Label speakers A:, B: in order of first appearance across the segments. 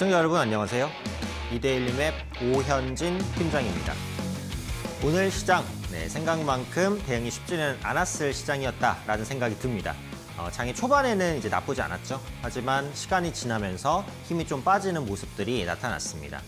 A: 시청자 여러분 안녕하세요. 이데일리 맵 오현진 팀장입니다. 오늘 시장, 네, 생각만큼 대응이 쉽지는 않았을 시장이었다라는 생각이 듭니다. 어, 장이 초반에는 이제 나쁘지 않았죠. 하지만 시간이 지나면서 힘이 좀 빠지는 모습들이 나타났습니다.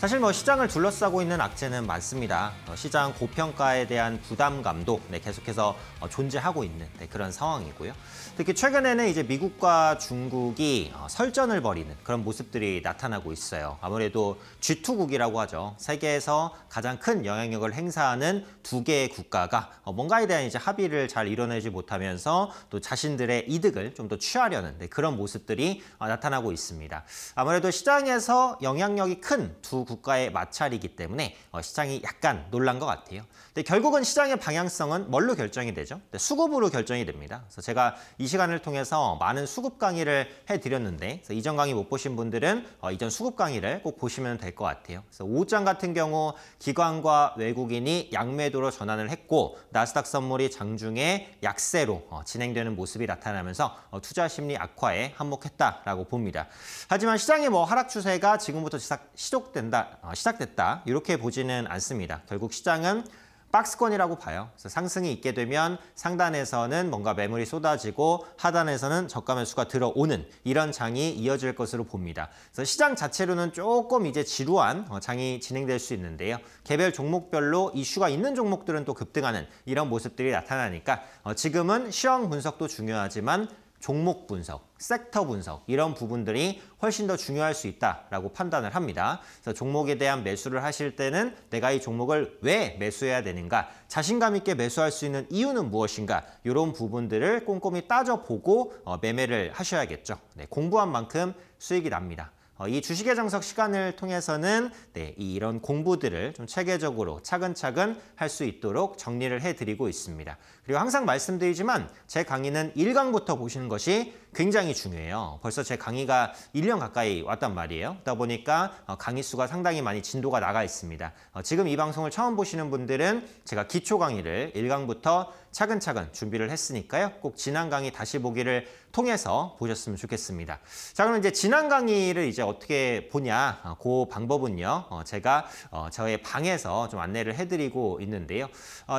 A: 사실 뭐 시장을 둘러싸고 있는 악재는 많습니다. 어, 시장 고평가에 대한 부담감도 네, 계속해서 어, 존재하고 있는 네, 그런 상황이고요. 특히 최근에는 이제 미국과 중국이 어, 설전을 벌이는 그런 모습들이 나타나고 있어요. 아무래도 G2국이라고 하죠. 세계에서 가장 큰 영향력을 행사하는 두 개의 국가가 뭔가에 대한 이제 합의를 잘 이뤄내지 못하면서 또 자신들의 이득을 좀 더 취하려는 네, 그런 모습들이 나타나고 있습니다. 아무래도 시장에서 영향력이 큰두 국가의 마찰이기 때문에 어, 시장이 약간 놀란 것 같아요. 근데 네, 결국은 시장의 방향성은 뭘로 결정이 되죠? 네, 수급으로 결정이 됩니다. 그래서 제가 이 시간을 통해서 많은 수급 강의를 해드렸는데 이전 강의 못 보신 분들은 어, 이전 수급 강의를 꼭 보시면 될 것 같아요. 그래서 5장 같은 경우 기관과 외국인이 양매도로 전환을 했고 나스닥 선물이 장중에 약세로 어, 진행되는 모습이 나타나면서 어, 투자 심리 악화에 한몫했다라고 봅니다. 하지만 시장의 뭐 하락 추세가 지금부터 시작, 시작된다, 어, 시작됐다 이렇게 보지는 않습니다. 결국 시장은 박스권이라고 봐요. 그래서 상승이 있게 되면 상단에서는 뭔가 매물이 쏟아지고 하단에서는 저가 매수가 들어오는 이런 장이 이어질 것으로 봅니다. 그래서 시장 자체로는 조금 이제 지루한 어, 장이 진행될 수 있는데요. 개별 종목별로 이슈가 있는 종목들은 또 급등하는 이런 모습들이 나타나니까 어, 지금은 시황 분석도 중요하지만 종목 분석, 섹터 분석 이런 부분들이 훨씬 더 중요할 수 있다라고 판단을 합니다. 그래서 종목에 대한 매수를 하실 때는 내가 이 종목을 왜 매수해야 되는가, 자신감 있게 매수할 수 있는 이유는 무엇인가 이런 부분들을 꼼꼼히 따져보고 어, 매매를 하셔야겠죠. 네, 공부한 만큼 수익이 납니다. 어, 이 주식의 정석 시간을 통해서는 네, 이런 공부들을 좀 체계적으로 차근차근 할 수 있도록 정리를 해드리고 있습니다. 그리고 항상 말씀드리지만 제 강의는 1강부터 보시는 것이 굉장히 중요해요. 벌써 제 강의가 1년 가까이 왔단 말이에요. 그러다 보니까 어, 강의 수가 상당히 많이 진도가 나가 있습니다. 어, 지금 이 방송을 처음 보시는 분들은 제가 기초 강의를 1강부터 차근차근 준비를 했으니까요. 꼭 지난 강의 다시 보기를 통해서 보셨으면 좋겠습니다. 자, 그럼 이제 지난 강의를 이제 어떻게 보냐. 어, 그 방법은요. 제가 저의 방에서 좀 안내를 해드리고 있는데요.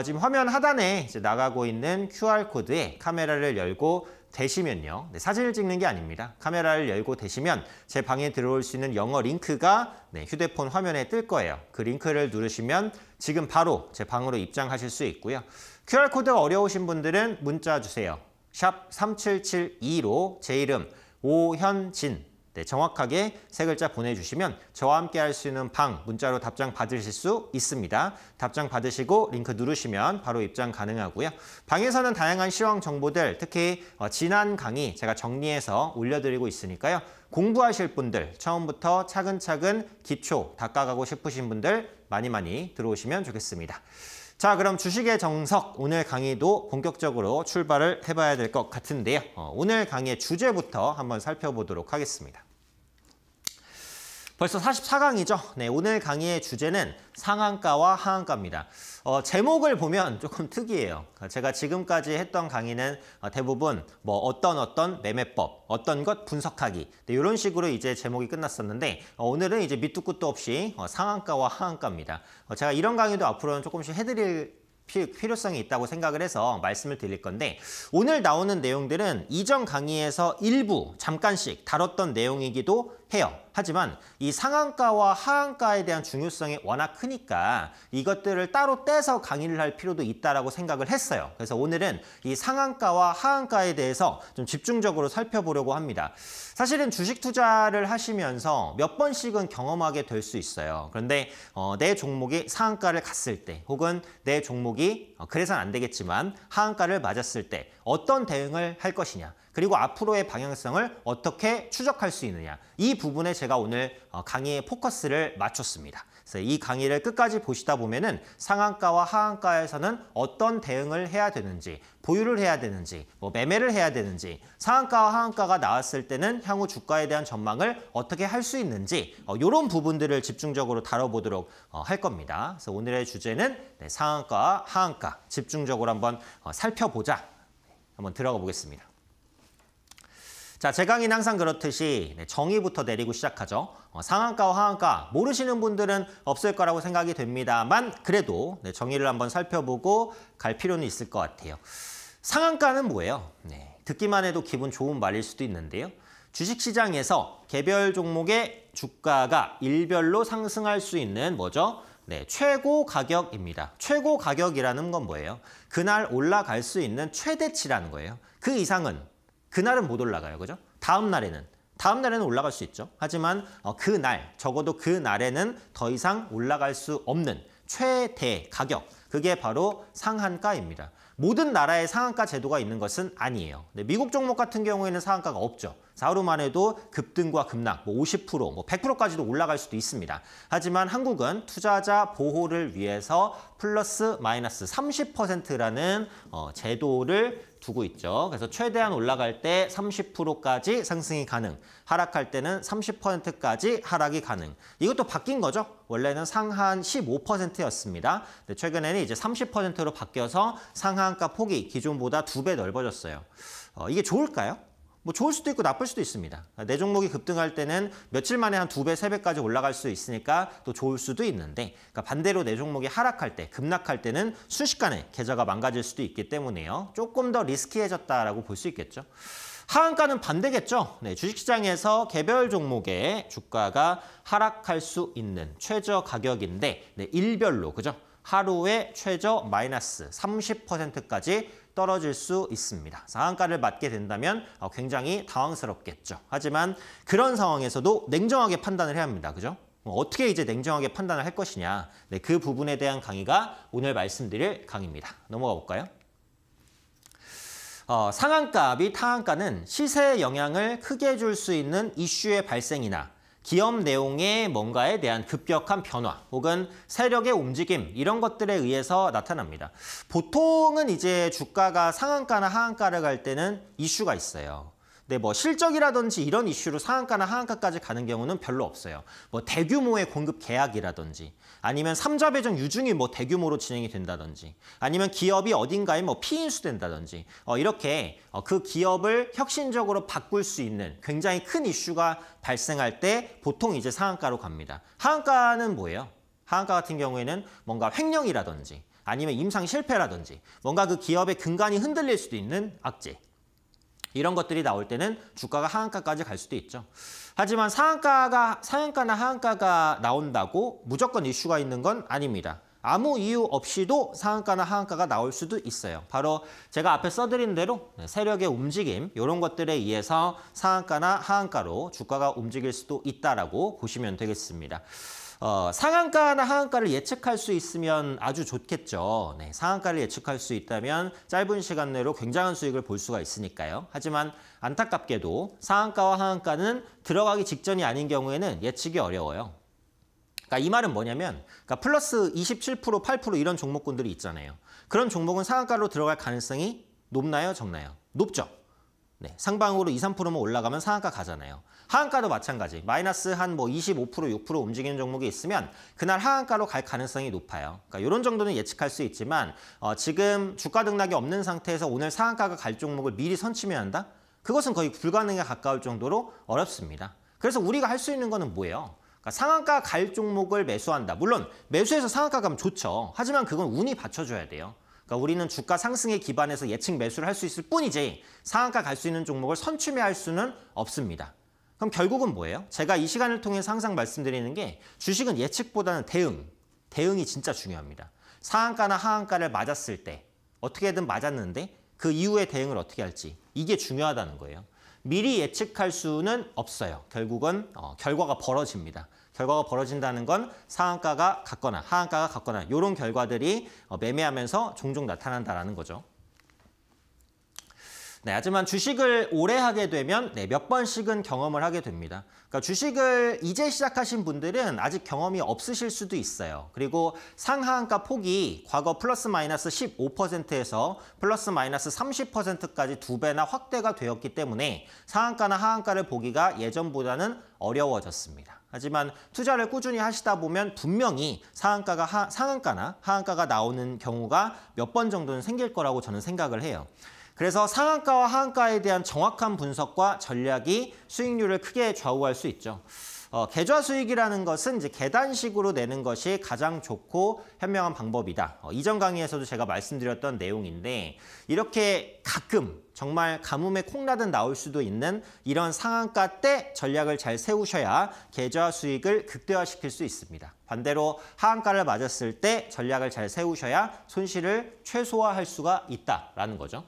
A: 지금 화면 하단에 이제 나가고 나오고 있는 QR코드에 카메라를 열고 되시면요. 네, 사진을 찍는 게 아닙니다. 카메라를 열고 되시면 제 방에 들어올 수 있는 영어 링크가 네, 휴대폰 화면에 뜰 거예요. 그 링크를 누르시면 지금 바로 제 방으로 입장하실 수 있고요. QR코드가 어려우신 분들은 문자 주세요. 샵 3772로 제 이름 오현진 네, 정확하게 세 글자 보내주시면 저와 함께 할 수 있는 방 문자로 답장 받으실 수 있습니다. 답장 받으시고 링크 누르시면 바로 입장 가능하고요. 방에서는 다양한 시황 정보들 특히 어, 지난 강의 제가 정리해서 올려드리고 있으니까요. 공부하실 분들 처음부터 차근차근 기초 닦아가고 싶으신 분들 많이 많이 들어오시면 좋겠습니다. 자 그럼 주식의 정석 오늘 강의도 본격적으로 출발을 해봐야 될 것 같은데요. 어, 오늘 강의 주제부터 한번 살펴보도록 하겠습니다. 벌써 44강이죠. 네, 오늘 강의의 주제는 상한가와 하한가입니다. 어, 제목을 보면 조금 특이해요. 제가 지금까지 했던 강의는 어, 대부분 뭐 어떤 어떤 매매법, 어떤 것 분석하기 네, 이런 식으로 이제 제목이 끝났었는데 어, 오늘은 이제 밑도 끝도 없이 어, 상한가와 하한가입니다. 어, 제가 이런 강의도 앞으로는 조금씩 해드릴 필요성이 있다고 생각을 해서 말씀을 드릴 건데 오늘 나오는 내용들은 이전 강의에서 일부 잠깐씩 다뤘던 내용이기도 해요. 하지만 이 상한가와 하한가에 대한 중요성이 워낙 크니까 이것들을 따로 떼서 강의를 할 필요도 있다라고 생각을 했어요. 그래서 오늘은 이 상한가와 하한가에 대해서 좀 집중적으로 살펴보려고 합니다. 사실은 주식 투자를 하시면서 몇 번씩은 경험하게 될 수 있어요. 그런데 어, 내 종목이 상한가를 갔을 때 혹은 내 종목이 어, 그래서는 안 되겠지만 하한가를 맞았을 때 어떤 대응을 할 것이냐 그리고 앞으로의 방향성을 어떻게 추적할 수 있느냐 이 부분에 제가 오늘 어, 강의의 포커스를 맞췄습니다. 그래서 이 강의를 끝까지 보시다 보면은 상한가와 하한가에서는 어떤 대응을 해야 되는지 보유를 해야 되는지 뭐 매매를 해야 되는지 상한가와 하한가가 나왔을 때는 향후 주가에 대한 전망을 어떻게 할 수 있는지 어, 이런 부분들을 집중적으로 다뤄보도록 어, 할 겁니다. 그래서 오늘의 주제는 네, 상한가와 하한가 집중적으로 한번 어, 살펴보자 한번 들어가 보겠습니다. 자, 제 강의는 항상 그렇듯이 네, 정의부터 내리고 시작하죠. 어, 상한가와 하한가 모르시는 분들은 없을 거라고 생각이 됩니다만 그래도 네, 정의를 한번 살펴보고 갈 필요는 있을 것 같아요. 상한가는 뭐예요? 네, 듣기만 해도 기분 좋은 말일 수도 있는데요. 주식시장에서 개별 종목의 주가가 일별로 상승할 수 있는 뭐죠? 네, 최고 가격입니다. 최고 가격이라는 건 뭐예요? 그날 올라갈 수 있는 최대치라는 거예요. 그 이상은 그날은 못 올라가요. 그죠? 다음 날에는 다음 날에는 올라갈 수 있죠. 하지만 어, 그날 적어도 그 날에는 더 이상 올라갈 수 없는 최대 가격 그게 바로 상한가입니다. 모든 나라에 상한가 제도가 있는 것은 아니에요. 미국 종목 같은 경우에는 상한가가 없죠. 사흘후만 해도 급등과 급락, 뭐 50%, 뭐 100%까지도 올라갈 수도 있습니다. 하지만 한국은 투자자 보호를 위해서 플러스 마이너스 30%라는 어, 제도를 두고 있죠. 그래서 최대한 올라갈 때 30%까지 상승이 가능, 하락할 때는 30%까지 하락이 가능. 이것도 바뀐 거죠. 원래는 상한 15%였습니다. 근데 최근에는 이제 30%로 바뀌어서 상한가 폭이 기존보다 두 배 넓어졌어요. 어, 이게 좋을까요? 뭐 좋을 수도 있고 나쁠 수도 있습니다. 내 종목이 급등할 때는 며칠 만에 한 두 배, 세 배까지 올라갈 수 있으니까 또 좋을 수도 있는데 그러니까 반대로 내 종목이 하락할 때, 급락할 때는 순식간에 계좌가 망가질 수도 있기 때문에요. 조금 더 리스키해졌다라고 볼 수 있겠죠. 하한가는 반대겠죠. 네, 주식시장에서 개별 종목의 주가가 하락할 수 있는 최저 가격인데 네, 일별로 그죠? 하루에 최저 마이너스 30%까지 떨어질 수 있습니다. 상한가를 맞게 된다면 어, 굉장히 당황스럽겠죠. 하지만 그런 상황에서도 냉정하게 판단을 해야 합니다. 그죠? 뭐 어떻게 이제 냉정하게 판단을 할 것이냐. 네, 그 부분에 대한 강의가 오늘 말씀드릴 강의입니다. 넘어가 볼까요? 어, 상한가 및타한가는시세의 영향을 크게 줄 수 있는 이슈의 발생이나 기업 내용의 뭔가에 대한 급격한 변화 혹은 세력의 움직임 이런 것들에 의해서 나타납니다. 보통은 이제 주가가 상한가나 하한가를 갈 때는 이슈가 있어요. 근데 뭐 실적이라든지 이런 이슈로 상한가나 하한가까지 가는 경우는 별로 없어요. 뭐 대규모의 공급 계약이라든지 아니면 삼자 배정 유증이 뭐 대규모로 진행이 된다든지 아니면 기업이 어딘가에 뭐 피인수 된다든지 어, 이렇게 어, 그 기업을 혁신적으로 바꿀 수 있는 굉장히 큰 이슈가 발생할 때 보통 이제 상한가로 갑니다. 하한가는 뭐예요? 하한가 같은 경우에는 뭔가 횡령이라든지 아니면 임상 실패라든지 뭔가 그 기업의 근간이 흔들릴 수도 있는 악재 이런 것들이 나올 때는 주가가 하한가까지 갈 수도 있죠. 하지만 상한가가 상한가나 하한가가 나온다고 무조건 이슈가 있는 건 아닙니다. 아무 이유 없이도 상한가나 하한가가 나올 수도 있어요. 바로 제가 앞에 써드린 대로 네, 세력의 움직임 이런 것들에 의해서 상한가나 하한가로 주가가 움직일 수도 있다라고 보시면 되겠습니다. 어, 상한가나 하한가를 예측할 수 있으면 아주 좋겠죠. 네, 상한가를 예측할 수 있다면 짧은 시간 내로 굉장한 수익을 볼 수가 있으니까요. 하지만 안타깝게도 상한가와 하한가는 들어가기 직전이 아닌 경우에는 예측이 어려워요. 그러니까 이 말은 뭐냐면 그러니까 플러스 27%, 8% 이런 종목군들이 있잖아요. 그런 종목은 상한가로 들어갈 가능성이 높나요, 적나요? 높죠. 네, 상방으로 2, 3%만 올라가면 상한가 가잖아요. 하한가도 마찬가지. 마이너스 한 뭐 25%, 6% 움직이는 종목이 있으면 그날 하한가로 갈 가능성이 높아요. 그러니까 이런 정도는 예측할 수 있지만 어, 지금 주가 등락이 없는 상태에서 오늘 상한가가 갈 종목을 미리 선침면 한다? 그것은 거의 불가능에 가까울 정도로 어렵습니다. 그래서 우리가 할 수 있는 거는 뭐예요? 그러니까 상한가 갈 종목을 매수한다. 물론 매수해서 상한가 가면 좋죠. 하지만 그건 운이 받쳐줘야 돼요. 그러니까 우리는 주가 상승에 기반해서 예측 매수를 할 수 있을 뿐이지 상한가 갈 수 있는 종목을 선취매할 수는 없습니다. 그럼 결국은 뭐예요? 제가 이 시간을 통해서 항상 말씀드리는 게 주식은 예측보다는 대응, 대응이 진짜 중요합니다. 상한가나 하한가를 맞았을 때 어떻게든 맞았는데 그 이후의 대응을 어떻게 할지 이게 중요하다는 거예요. 미리 예측할 수는 없어요. 결국은 어, 결과가 벌어집니다. 결과가 벌어진다는 건 상한가가 같거나 하한가가 같거나 이런 결과들이 어, 매매하면서 종종 나타난다는 거죠. 네, 하지만 주식을 오래 하게 되면 네, 몇 번씩은 경험을 하게 됩니다. 그러니까 주식을 이제 시작하신 분들은 아직 경험이 없으실 수도 있어요. 그리고 상하한가 폭이 과거 플러스 마이너스 15%에서 플러스 마이너스 30%까지 두 배나 확대가 되었기 때문에 상한가나 하한가를 보기가 예전보다는 어려워졌습니다. 하지만 투자를 꾸준히 하시다 보면 분명히 상한가가 하, 상한가나 하한가가 나오는 경우가 몇 번 정도는 생길 거라고 저는 생각을 해요. 그래서 상한가와 하한가에 대한 정확한 분석과 전략이 수익률을 크게 좌우할 수 있죠. 어, 계좌 수익이라는 것은 이제 계단식으로 내는 것이 가장 좋고 현명한 방법이다. 어, 이전 강의에서도 제가 말씀드렸던 내용인데 이렇게 가끔 정말 가뭄에 콩나듯 나올 수도 있는 이런 상한가 때 전략을 잘 세우셔야 계좌 수익을 극대화시킬 수 있습니다. 반대로 하한가를 맞았을 때 전략을 잘 세우셔야 손실을 최소화할 수가 있다라는 거죠.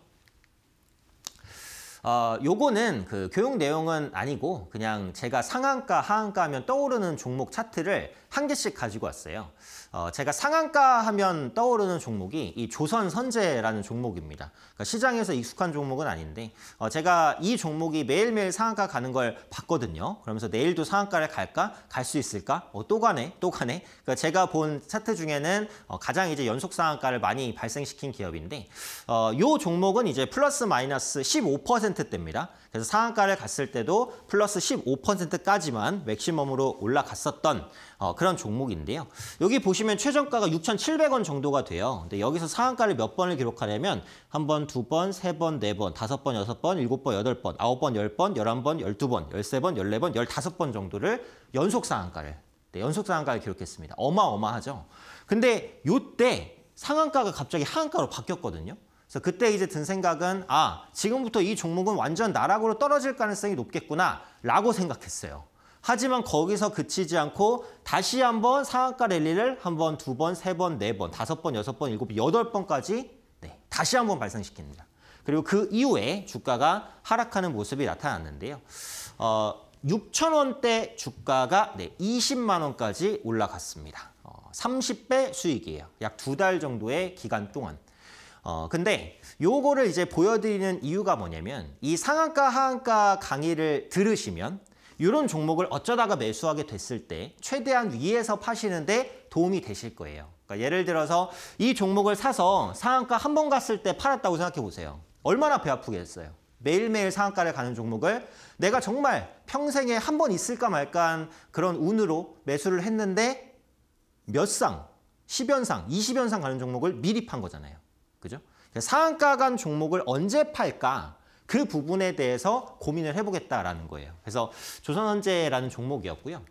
A: 어, 요거는 그 교육 내용은 아니고 그냥 제가 상한가, 하한가 하면 떠오르는 종목 차트를 한 개씩 가지고 왔어요. 어, 제가 상한가 하면 떠오르는 종목이 이 조선 선제라는 종목입니다. 그러니까 시장에서 익숙한 종목은 아닌데 어, 제가 이 종목이 매일매일 상한가 가는 걸 봤거든요. 그러면서 내일도 상한가를 갈까? 갈 수 있을까? 어, 또 가네, 또 가네. 그러니까 제가 본 차트 중에는 어, 가장 이제 연속 상한가를 많이 발생시킨 기업인데 어, 이 종목은 이제 플러스 마이너스 15%대입니다. 그래서 상한가를 갔을 때도 플러스 15%까지만 맥시멈으로 올라갔었던 어, 그런 종목인데요. 여기 보시면 보시면 최저가가 6,700원 정도가 돼요. 근데 여기서 상한가를 몇 번을 기록하려면 한 번, 두 번, 세 번, 네 번, 다섯 번, 여섯 번, 일곱 번, 여덟 번, 아홉 번, 열 번, 열한 번, 열두 번, 열세 번, 열네 번, 열다섯 번 정도를 연속 상한가를 네, 연속 상한가를 기록했습니다. 어마어마하죠. 근데 요때 상한가가 갑자기 하한가로 바뀌었거든요. 그래서 그때 이제 든 생각은 아 지금부터 이 종목은 완전 나락으로 떨어질 가능성이 높겠구나라고 생각했어요. 하지만 거기서 그치지 않고 다시 한번 상한가 랠리를 한 번, 두 번, 세 번, 네 번, 다섯 번, 여섯 번, 일곱, 번, 여덟 번까지 네, 다시 한번 발생시킵니다. 그리고 그 이후에 주가가 하락하는 모습이 나타났는데요. 어, 6천 원대 주가가 네, 20만 원까지 올라갔습니다. 어, 30배 수익이에요. 약 두 달 정도의 기간 동안. 어, 근데 요거를 이제 보여드리는 이유가 뭐냐면 이 상한가 하한가 강의를 들으시면 이런 종목을 어쩌다가 매수하게 됐을 때 최대한 위에서 파시는데 도움이 되실 거예요. 그러니까 예를 들어서 이 종목을 사서 상한가 한 번 갔을 때 팔았다고 생각해 보세요. 얼마나 배 아프겠어요. 매일매일 상한가를 가는 종목을 내가 정말 평생에 한 번 있을까 말까 한 그런 운으로 매수를 했는데 몇 상, 10연상, 20연상 가는 종목을 미리 판 거잖아요. 그죠? 그러니까 상한가 간 종목을 언제 팔까? 그 부분에 대해서 고민을 해보겠다라는 거예요. 그래서 조선언제라는 종목이었고요.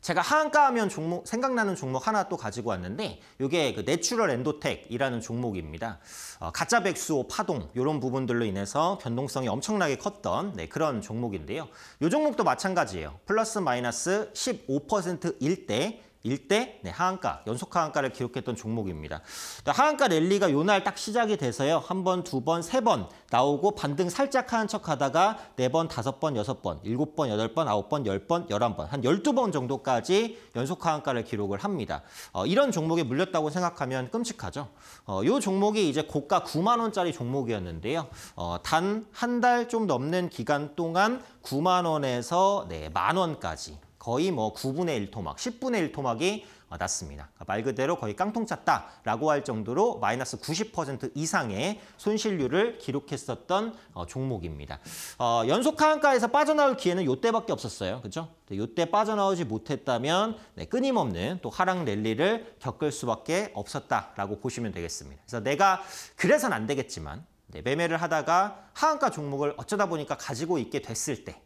A: 제가 하한가 하면 종목, 생각나는 종목 하나 또 가지고 왔는데 이게 그 내추럴 엔도텍이라는 종목입니다. 어, 가짜 백수호 파동 이런 부분들로 인해서 변동성이 엄청나게 컸던 네, 그런 종목인데요. 이 종목도 마찬가지예요. 플러스 마이너스 15%일 때 일대 네, 하한가, 연속 하한가를 기록했던 종목입니다. 하한가 랠리가 요 날 딱 시작이 돼서요. 한 번, 두 번, 세 번 나오고 반등 살짝 하는 척 하다가 네 번, 다섯 번, 여섯 번, 일곱 번, 여덟 번, 아홉 번, 열 번, 열한 번, 한 열두 번 정도까지 연속 하한가를 기록을 합니다. 어, 이런 종목에 물렸다고 생각하면 끔찍하죠. 어, 이 종목이 이제 고가 9만 원짜리 종목이었는데요. 어, 단 한 달 좀 넘는 기간 동안 9만 원에서 네, 만 원까지 거의 뭐 9분의 1토막, 10분의 1토막이 났습니다. 그러니까 말 그대로 거의 깡통 찼다라고 할 정도로 마이너스 90% 이상의 손실률을 기록했었던 어, 종목입니다. 어, 연속 하한가에서 빠져나올 기회는 이때밖에 없었어요. 그렇죠? 이때 빠져나오지 못했다면 네, 끊임없는 또 하락 랠리를 겪을 수밖에 없었다라고 보시면 되겠습니다. 그래서 내가 그래서는안 되겠지만 네, 매매를 하다가 하한가 종목을 어쩌다 보니까 가지고 있게 됐을 때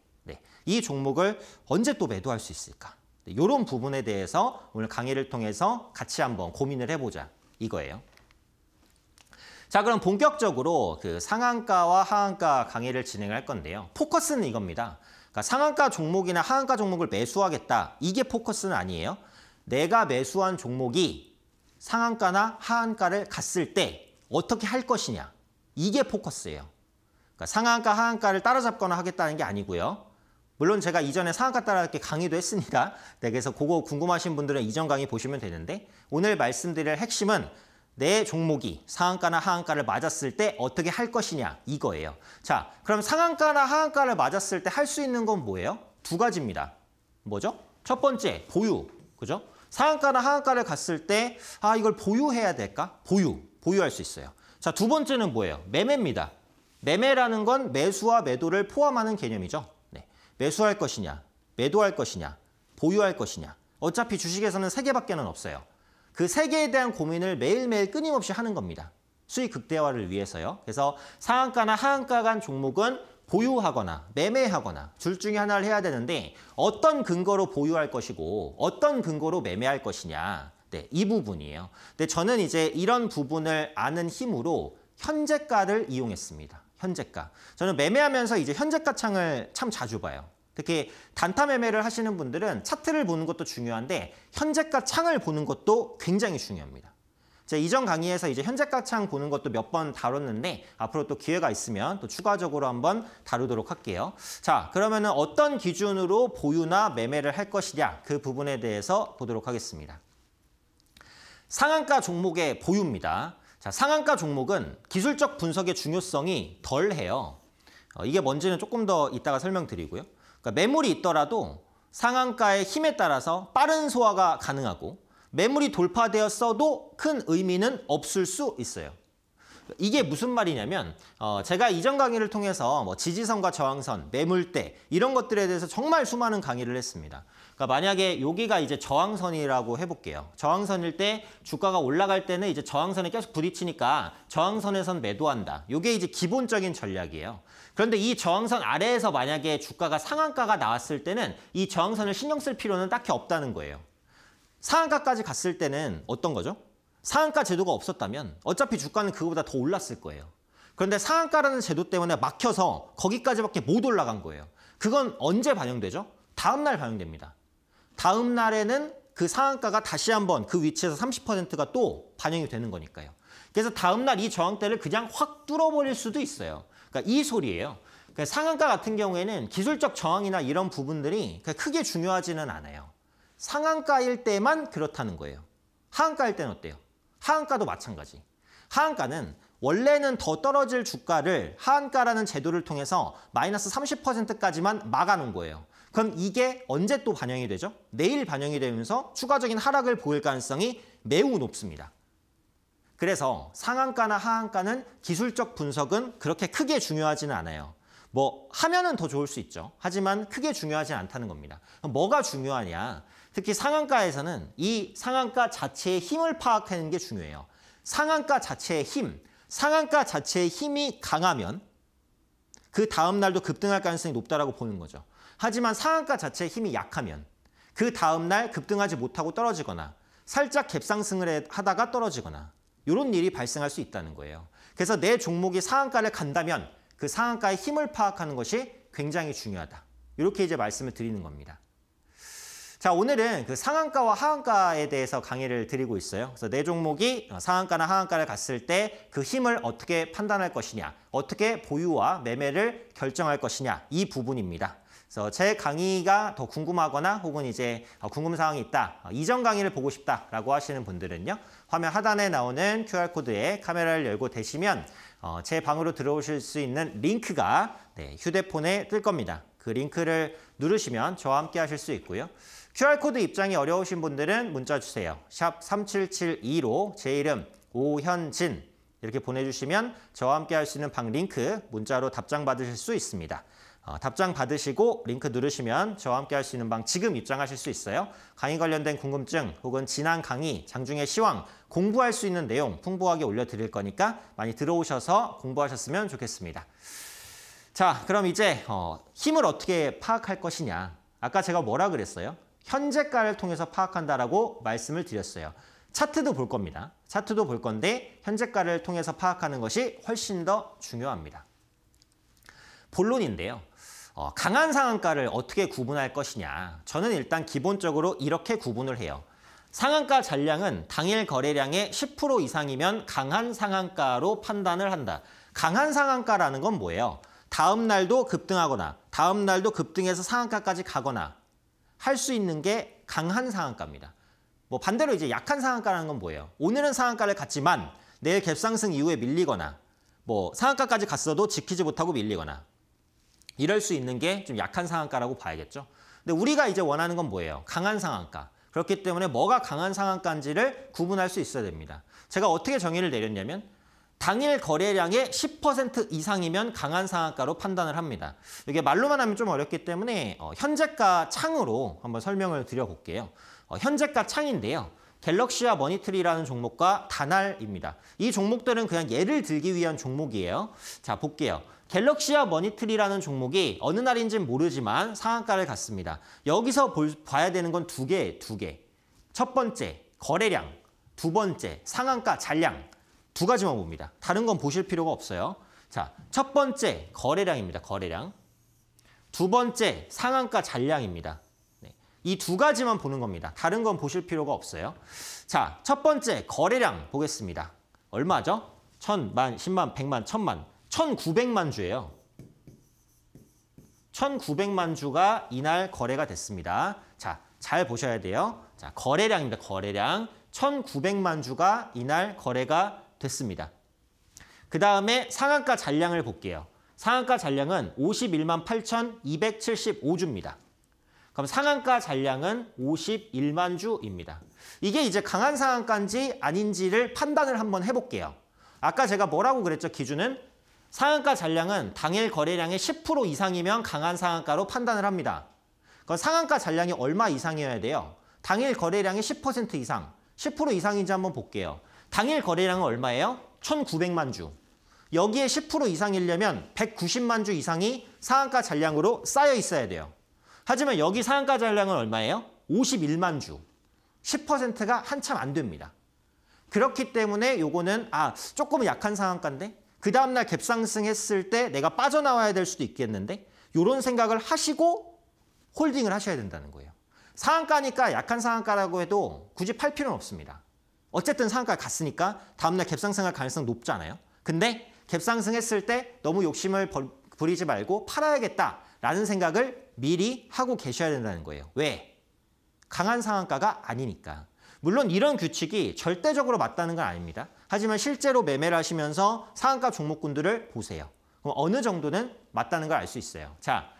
A: 이 종목을 언제 또 매도할 수 있을까? 이런 네, 부분에 대해서 오늘 강의를 통해서 같이 한번 고민을 해보자 이거예요. 자 그럼 본격적으로 그 상한가와 하한가 강의를 진행할 건데요. 포커스는 이겁니다. 그러니까 상한가 종목이나 하한가 종목을 매수하겠다. 이게 포커스는 아니에요. 내가 매수한 종목이 상한가나 하한가를 갔을 때 어떻게 할 것이냐. 이게 포커스예요. 그러니까 상한가 하한가를 따라잡거나 하겠다는 게 아니고요. 물론 제가 이전에 상한가따라잡기 강의도 했습니다. 네, 그래서 그거 궁금하신 분들은 이전 강의 보시면 되는데 오늘 말씀드릴 핵심은 내 종목이 상한가나 하한가를 맞았을 때 어떻게 할 것이냐 이거예요. 자, 그럼 상한가나 하한가를 맞았을 때 할 수 있는 건 뭐예요? 두 가지입니다. 뭐죠? 첫 번째, 보유. 그죠? 상한가나 하한가를 갔을 때 아, 이걸 보유해야 될까? 보유. 보유할 수 있어요. 자, 두 번째는 뭐예요? 매매입니다. 매매라는 건 매수와 매도를 포함하는 개념이죠. 매수할 것이냐, 매도할 것이냐, 보유할 것이냐. 어차피 주식에서는 세 개밖에는 없어요. 그 세 개에 대한 고민을 매일매일 끊임없이 하는 겁니다. 수익 극대화를 위해서요. 그래서 상한가나 하한가 간 종목은 보유하거나 매매하거나 둘 중에 하나를 해야 되는데 어떤 근거로 보유할 것이고 어떤 근거로 매매할 것이냐. 네, 이 부분이에요. 근데 저는 이제 이런 부분을 아는 힘으로 현재가를 이용했습니다. 현재가. 저는 매매하면서 이제 현재가 창을 참 자주 봐요. 특히 단타 매매를 하시는 분들은 차트를 보는 것도 중요한데 현재가 창을 보는 것도 굉장히 중요합니다. 제 이전 강의에서 이제 현재가 창 보는 것도 몇 번 다뤘는데 앞으로 또 기회가 있으면 또 추가적으로 한번 다루도록 할게요. 자, 그러면은 어떤 기준으로 보유나 매매를 할 것이냐 그 부분에 대해서 보도록 하겠습니다. 상한가 종목의 보유입니다. 자, 상한가 종목은 기술적 분석의 중요성이 덜해요. 어, 이게 뭔지는 조금 더 이따가 설명드리고요. 그러니까 매물이 있더라도 상한가의 힘에 따라서 빠른 소화가 가능하고 매물이 돌파되었어도 큰 의미는 없을 수 있어요. 이게 무슨 말이냐면 어, 제가 이전 강의를 통해서 뭐 지지선과 저항선, 매물대 이런 것들에 대해서 정말 수많은 강의를 했습니다. 그러니까 만약에 여기가 이제 저항선이라고 해볼게요. 저항선일 때 주가가 올라갈 때는 이제 저항선에 계속 부딪히니까 저항선에선 매도한다. 이게 이제 기본적인 전략이에요. 그런데 이 저항선 아래에서 만약에 주가가 상한가가 나왔을 때는 이 저항선을 신경 쓸 필요는 딱히 없다는 거예요. 상한가까지 갔을 때는 어떤 거죠? 상한가 제도가 없었다면 어차피 주가는 그거보다 더 올랐을 거예요. 그런데 상한가라는 제도 때문에 막혀서 거기까지밖에 못 올라간 거예요. 그건 언제 반영되죠? 다음날 반영됩니다. 다음 날에는 그 상한가가 다시 한번 그 위치에서 30%가 또 반영이 되는 거니까요. 그래서 다음 날 이 저항대를 그냥 확 뚫어버릴 수도 있어요. 그러니까 이 소리예요. 그러니까 상한가 같은 경우에는 기술적 저항이나 이런 부분들이 그러니까 크게 중요하지는 않아요. 상한가일 때만 그렇다는 거예요. 하한가일 때는 어때요? 하한가도 마찬가지. 하한가는 원래는 더 떨어질 주가를 하한가라는 제도를 통해서 마이너스 30%까지만 막아놓은 거예요. 그럼 이게 언제 또 반영이 되죠? 내일 반영이 되면서 추가적인 하락을 보일 가능성이 매우 높습니다. 그래서 상한가나 하한가는 기술적 분석은 그렇게 크게 중요하지는 않아요. 뭐 하면은 더 좋을 수 있죠. 하지만 크게 중요하지 않다는 겁니다. 뭐가 중요하냐. 특히 상한가에서는 이 상한가 자체의 힘을 파악하는 게 중요해요. 상한가 자체의 힘, 상한가 자체의 힘이 강하면 그 다음날도 급등할 가능성이 높다라고 보는 거죠. 하지만 상한가 자체의 힘이 약하면 그 다음날 급등하지 못하고 떨어지거나 살짝 갭상승을 하다가 떨어지거나 이런 일이 발생할 수 있다는 거예요. 그래서 내 종목이 상한가를 간다면 그 상한가의 힘을 파악하는 것이 굉장히 중요하다. 이렇게 이제 말씀을 드리는 겁니다. 자 오늘은 그 상한가와 하한가에 대해서 강의를 드리고 있어요. 그래서 내 종목이 상한가나 하한가를 갔을 때 그 힘을 어떻게 판단할 것이냐, 어떻게 보유와 매매를 결정할 것이냐 이 부분입니다. 그래서 제 강의가 더 궁금하거나 혹은 이제 어, 궁금 사항이 있다, 어, 이전 강의를 보고 싶다라고 하시는 분들은요. 화면 하단에 나오는 QR코드에 카메라를 열고 대시면 어, 제 방으로 들어오실 수 있는 링크가 네, 휴대폰에 뜰 겁니다. 그 링크를 누르시면 저와 함께 하실 수 있고요. QR코드 입장이 어려우신 분들은 문자 주세요. 샵 3772로 제 이름 오현진 이렇게 보내주시면 저와 함께 할 수 있는 방 링크 문자로 답장 받으실 수 있습니다. 어, 답장 받으시고 링크 누르시면 저와 함께 할 수 있는 방 지금 입장하실 수 있어요. 강의 관련된 궁금증 혹은 지난 강의, 장중의 시황, 공부할 수 있는 내용 풍부하게 올려드릴 거니까 많이 들어오셔서 공부하셨으면 좋겠습니다. 자, 그럼 이제 어, 힘을 어떻게 파악할 것이냐. 아까 제가 뭐라 그랬어요? 현재가를 통해서 파악한다라고 말씀을 드렸어요. 차트도 볼 겁니다. 차트도 볼 건데 현재가를 통해서 파악하는 것이 훨씬 더 중요합니다. 본론인데요. 어, 강한 상한가를 어떻게 구분할 것이냐. 저는 일단 기본적으로 이렇게 구분을 해요. 상한가 잔량은 당일 거래량의 10% 이상이면 강한 상한가로 판단을 한다. 강한 상한가라는 건 뭐예요? 다음 날도 급등하거나 다음 날도 급등해서 상한가까지 가거나 할 수 있는 게 강한 상한가입니다. 뭐 반대로 이제 약한 상한가라는 건 뭐예요? 오늘은 상한가를 갔지만 내일 갭상승 이후에 밀리거나 뭐 상한가까지 갔어도 지키지 못하고 밀리거나 이럴 수 있는 게 좀 약한 상한가라고 봐야겠죠. 근데 우리가 이제 원하는 건 뭐예요? 강한 상한가. 그렇기 때문에 뭐가 강한 상한가인지를 구분할 수 있어야 됩니다. 제가 어떻게 정의를 내렸냐면 당일 거래량의 10% 이상이면 강한 상한가로 판단을 합니다. 이게 말로만 하면 좀 어렵기 때문에 어, 현재가 창으로 한번 설명을 드려볼게요. 어, 현재가 창인데요. 갤럭시와 머니트리라는 종목과 단알입니다. 이 종목들은 그냥 예를 들기 위한 종목이에요. 자, 볼게요. 갤럭시와 머니트리라는 종목이 어느 날인지는 모르지만 상한가를 갔습니다. 여기서 볼, 봐야 되는 건 두 개, 두 개. 첫 번째, 거래량. 두 번째, 상한가 잔량. 두 가지만 봅니다. 다른 건 보실 필요가 없어요. 자, 첫 번째, 거래량입니다. 거래량. 두 번째, 상한가 잔량입니다. 네. 이두 가지만 보는 겁니다. 다른 건 보실 필요가 없어요. 자, 첫 번째, 거래량 보겠습니다. 얼마죠? 천, 만, 십만, 백만, 천만. 1,900만 주예요. 1,900만 주가 이날 거래가 됐습니다. 자, 잘 보셔야 돼요. 자, 거래량입니다. 거래량. 1,900만 주가 이날 거래가 됐습니다. 그 다음에 상한가 잔량을 볼게요. 상한가 잔량은 51만 8,275주입니다. 그럼 상한가 잔량은 51만 주입니다. 이게 이제 강한 상한가인지 아닌지를 판단을 한번 해볼게요. 아까 제가 뭐라고 그랬죠? 기준은 상한가 잔량은 당일 거래량의 10% 이상이면 강한 상한가로 판단을 합니다. 그 상한가 잔량이 얼마 이상이어야 돼요? 당일 거래량의 10% 이상, 10% 이상인지 한번 볼게요. 당일 거래량은 얼마예요? 1,900만 주. 여기에 10% 이상이려면 190만 주 이상이 상한가 잔량으로 쌓여 있어야 돼요. 하지만 여기 상한가 잔량은 얼마예요? 51만 주. 10%가 한참 안 됩니다. 그렇기 때문에 요거는 아, 조금 약한 상한가인데 그 다음날 갭상승했을 때 내가 빠져나와야 될 수도 있겠는데 이런 생각을 하시고 홀딩을 하셔야 된다는 거예요. 상한가니까 약한 상한가라고 해도 굳이 팔 필요는 없습니다. 어쨌든 상한가 갔으니까 다음날 갭상승할 가능성 높잖아요. 근데 갭상승했을 때 너무 욕심을 벌, 부리지 말고 팔아야겠다라는 생각을 미리 하고 계셔야 된다는 거예요. 왜? 강한 상한가가 아니니까. 물론 이런 규칙이 절대적으로 맞다는 건 아닙니다. 하지만 실제로 매매를 하시면서 상한가 종목군들을 보세요. 그럼 어느 정도는 맞다는 걸 알 수 있어요. 자,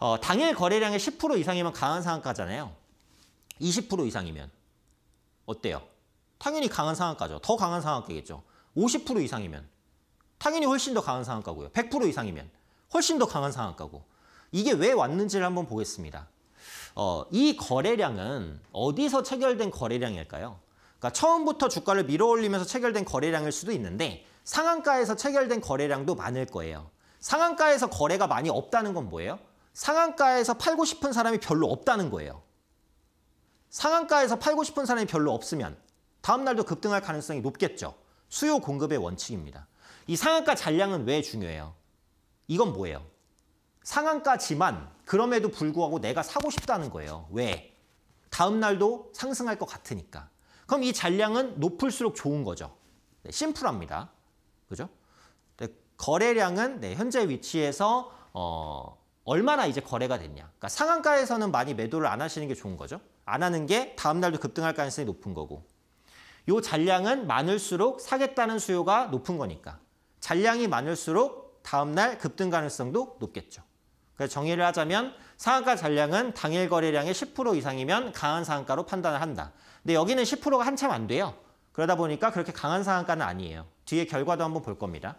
A: 어, 당일 거래량의 10% 이상이면 강한 상한가잖아요. 20% 이상이면 어때요? 당연히 강한 상한가죠. 더 강한 상한가겠죠. 50% 이상이면 당연히 훨씬 더 강한 상한가고요. 100% 이상이면 훨씬 더 강한 상한가고. 이게 왜 왔는지를 한번 보겠습니다. 어, 이 거래량은 어디서 체결된 거래량일까요? 그러니까 처음부터 주가를 밀어올리면서 체결된 거래량일 수도 있는데 상한가에서 체결된 거래량도 많을 거예요. 상한가에서 거래가 많이 없다는 건 뭐예요? 상한가에서 팔고 싶은 사람이 별로 없다는 거예요. 상한가에서 팔고 싶은 사람이 별로 없으면 다음날도 급등할 가능성이 높겠죠. 수요 공급의 원칙입니다. 이 상한가 잔량은 왜 중요해요? 이건 뭐예요? 상한가지만 그럼에도 불구하고 내가 사고 싶다는 거예요. 왜? 다음날도 상승할 것 같으니까. 그럼 이 잔량은 높을수록 좋은 거죠. 네, 심플합니다. 그죠? 네, 거래량은 네, 현재 위치에서 어, 얼마나 이제 거래가 됐냐. 그러니까 상한가에서는 많이 매도를 안 하시는 게 좋은 거죠. 안 하는 게 다음 날도 급등할 가능성이 높은 거고. 이 잔량은 많을수록 사겠다는 수요가 높은 거니까. 잔량이 많을수록 다음 날 급등 가능성도 높겠죠. 그래서 정의를 하자면 상한가 잔량은 당일 거래량의 10% 이상이면 강한 상한가로 판단을 한다. 근데 여기는 10%가 한참 안 돼요. 그러다 보니까 그렇게 강한 상한가는 아니에요. 뒤에 결과도 한번 볼 겁니다.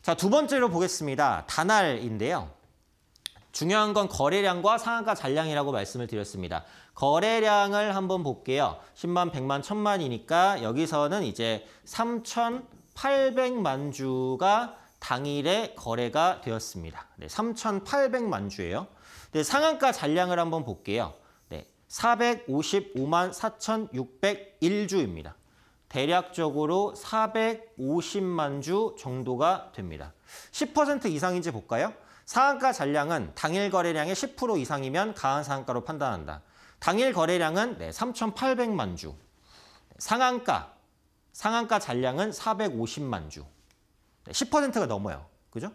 A: 자, 두 번째로 보겠습니다. 단알인데요. 중요한 건 거래량과 상한가 잔량이라고 말씀을 드렸습니다. 거래량을 한번 볼게요. 10만, 100만, 1000만이니까 여기서는 이제 3,800만 주가 당일에 거래가 되었습니다. 네, 3,800만 주예요. 네, 상한가 잔량을 한번 볼게요. 네, 455만 4,601주입니다. 대략적으로 450만 주 정도가 됩니다. 10% 이상인지 볼까요? 상한가 잔량은 당일 거래량의 10% 이상이면 가한 상한가로 판단한다. 당일 거래량은 네, 3,800만 주. 상한가, 상한가 잔량은 450만 주. 10%가 넘어요. 그죠?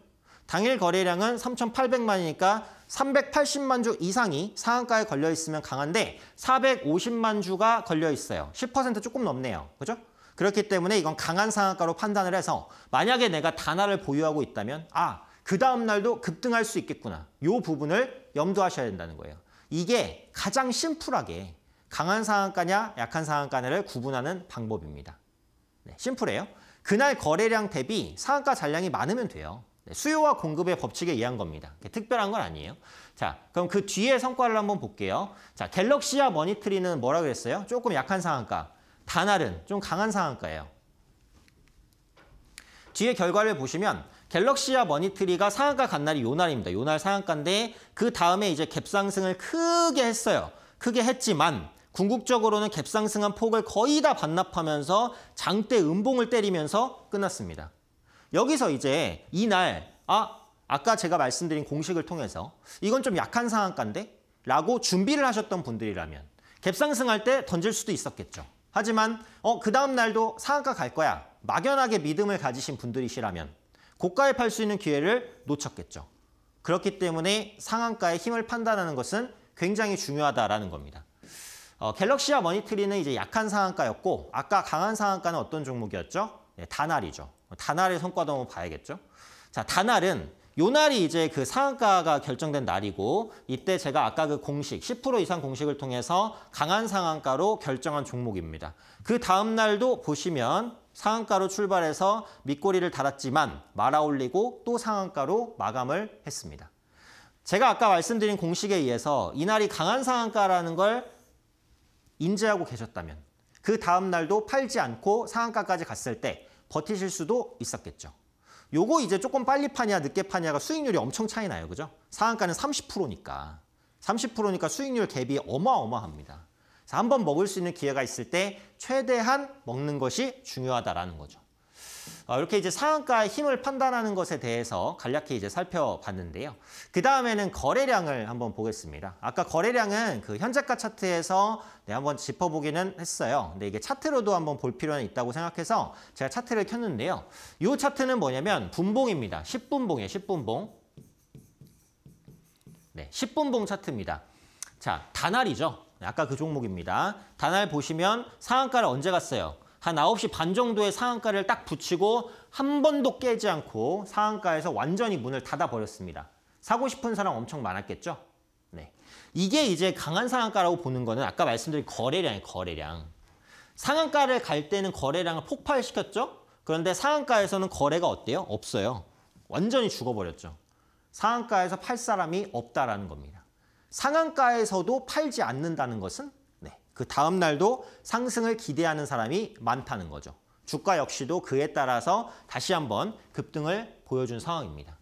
A: 당일 거래량은 3,800만이니까 380만 주 이상이 상한가에 걸려 있으면 강한데 450만 주가 걸려 있어요. 10% 조금 넘네요. 그죠? 그렇기 때문에 이건 강한 상한가로 판단을 해서 만약에 내가 단화를 보유하고 있다면 아, 그 다음 날도 급등할 수 있겠구나. 요 부분을 염두하셔야 된다는 거예요. 이게 가장 심플하게 강한 상한가냐 약한 상한가냐를 구분하는 방법입니다. 네, 심플해요. 그날 거래량 대비 상한가 잔량이 많으면 돼요. 네, 수요와 공급의 법칙에 의한 겁니다. 특별한 건 아니에요. 자, 그럼 그 뒤에 성과를 한번 볼게요. 자, 갤럭시와 머니트리는 뭐라 그랬어요? 조금 약한 상한가. 다날은 좀 강한 상한가예요. 뒤에 결과를 보시면 갤럭시와 머니트리가 상한가 간 날이 요 날입니다. 요날 상한가인데 그 다음에 이제 갭상승을 크게 했어요. 크게 했지만 궁극적으로는 갭상승한 폭을 거의 다 반납하면서 장대 음봉을 때리면서 끝났습니다. 여기서 이제 이날 아 아까 제가 말씀드린 공식을 통해서 이건 좀 약한 상한가인데 라고 준비를 하셨던 분들이라면 갭상승할 때 던질 수도 있었겠죠. 하지만 어, 그 다음 날도 상한가 갈 거야. 막연하게 믿음을 가지신 분들이시라면 고가에 팔 수 있는 기회를 놓쳤겠죠. 그렇기 때문에 상한가의 힘을 판단하는 것은 굉장히 중요하다라는 겁니다. 어, 갤럭시와 머니트리는 이제 약한 상한가였고 아까 강한 상한가는 어떤 종목이었죠? 네, 다날이죠. 단날의 어, 성과도 한번 봐야겠죠. 자, 단날은 요날이 이제 그 상한가가 결정된 날이고 이때 제가 아까 그 공식 10% 이상 공식을 통해서 강한 상한가로 결정한 종목입니다. 그 다음 날도 보시면 상한가로 출발해서 밑꼬리를 달았지만 말아 올리고 또 상한가로 마감을 했습니다. 제가 아까 말씀드린 공식에 의해서 이날이 강한 상한가라는 걸 인지하고 계셨다면 그 다음 날도 팔지 않고 상한가까지 갔을 때 버티실 수도 있었겠죠. 요거 이제 조금 빨리 파냐 늦게 파냐가 수익률이 엄청 차이 나요. 그죠? 상한가는 30%니까. 30%니까 수익률 갭이 어마어마합니다. 그래서 한번 먹을 수 있는 기회가 있을 때 최대한 먹는 것이 중요하다라는 거죠. 어, 이렇게 이제 상한가의 힘을 판단하는 것에 대해서 간략히 이제 살펴봤는데요. 그 다음에는 거래량을 한번 보겠습니다. 아까 거래량은 그 현재가 차트에서 네, 한번 짚어보기는 했어요. 근데 이게 차트로도 한번 볼 필요는 있다고 생각해서 제가 차트를 켰는데요. 이 차트는 뭐냐면 분봉입니다. 10분봉이에요. 10분봉. 네, 10분봉 차트입니다. 자, 단알이죠. 네, 아까 그 종목입니다. 단알 보시면 상한가를 언제 갔어요? 한 9시 반 정도에 상한가를 딱 붙이고 한 번도 깨지 않고 상한가에서 완전히 문을 닫아버렸습니다. 사고 싶은 사람 엄청 많았겠죠? 네. 이게 이제 강한 상한가라고 보는 거는 아까 말씀드린 거래량이에요, 거래량. 상한가를 갈 때는 거래량을 폭발시켰죠? 그런데 상한가에서는 거래가 어때요? 없어요. 완전히 죽어버렸죠. 상한가에서 팔 사람이 없다라는 겁니다. 상한가에서도 팔지 않는다는 것은 그 다음 날도 상승을 기대하는 사람이 많다는 거죠. 주가 역시도 그에 따라서 다시 한번 급등을 보여준 상황입니다.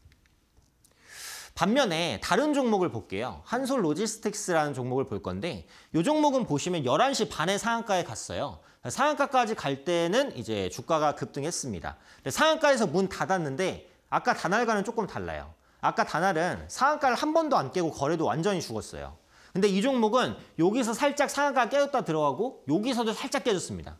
A: 반면에 다른 종목을 볼게요. 한솔 로지스틱스라는 종목을 볼 건데 이 종목은 보시면 11시 반에 상한가에 갔어요. 상한가까지 갈 때는 이제 주가가 급등했습니다. 상한가에서 문 닫았는데 아까 단알과는 조금 달라요. 아까 단알은 상한가를 한 번도 안 깨고 거래도 완전히 죽었어요. 근데 이 종목은 여기서 살짝 상한가 깨졌다 들어가고 여기서도 살짝 깨졌습니다.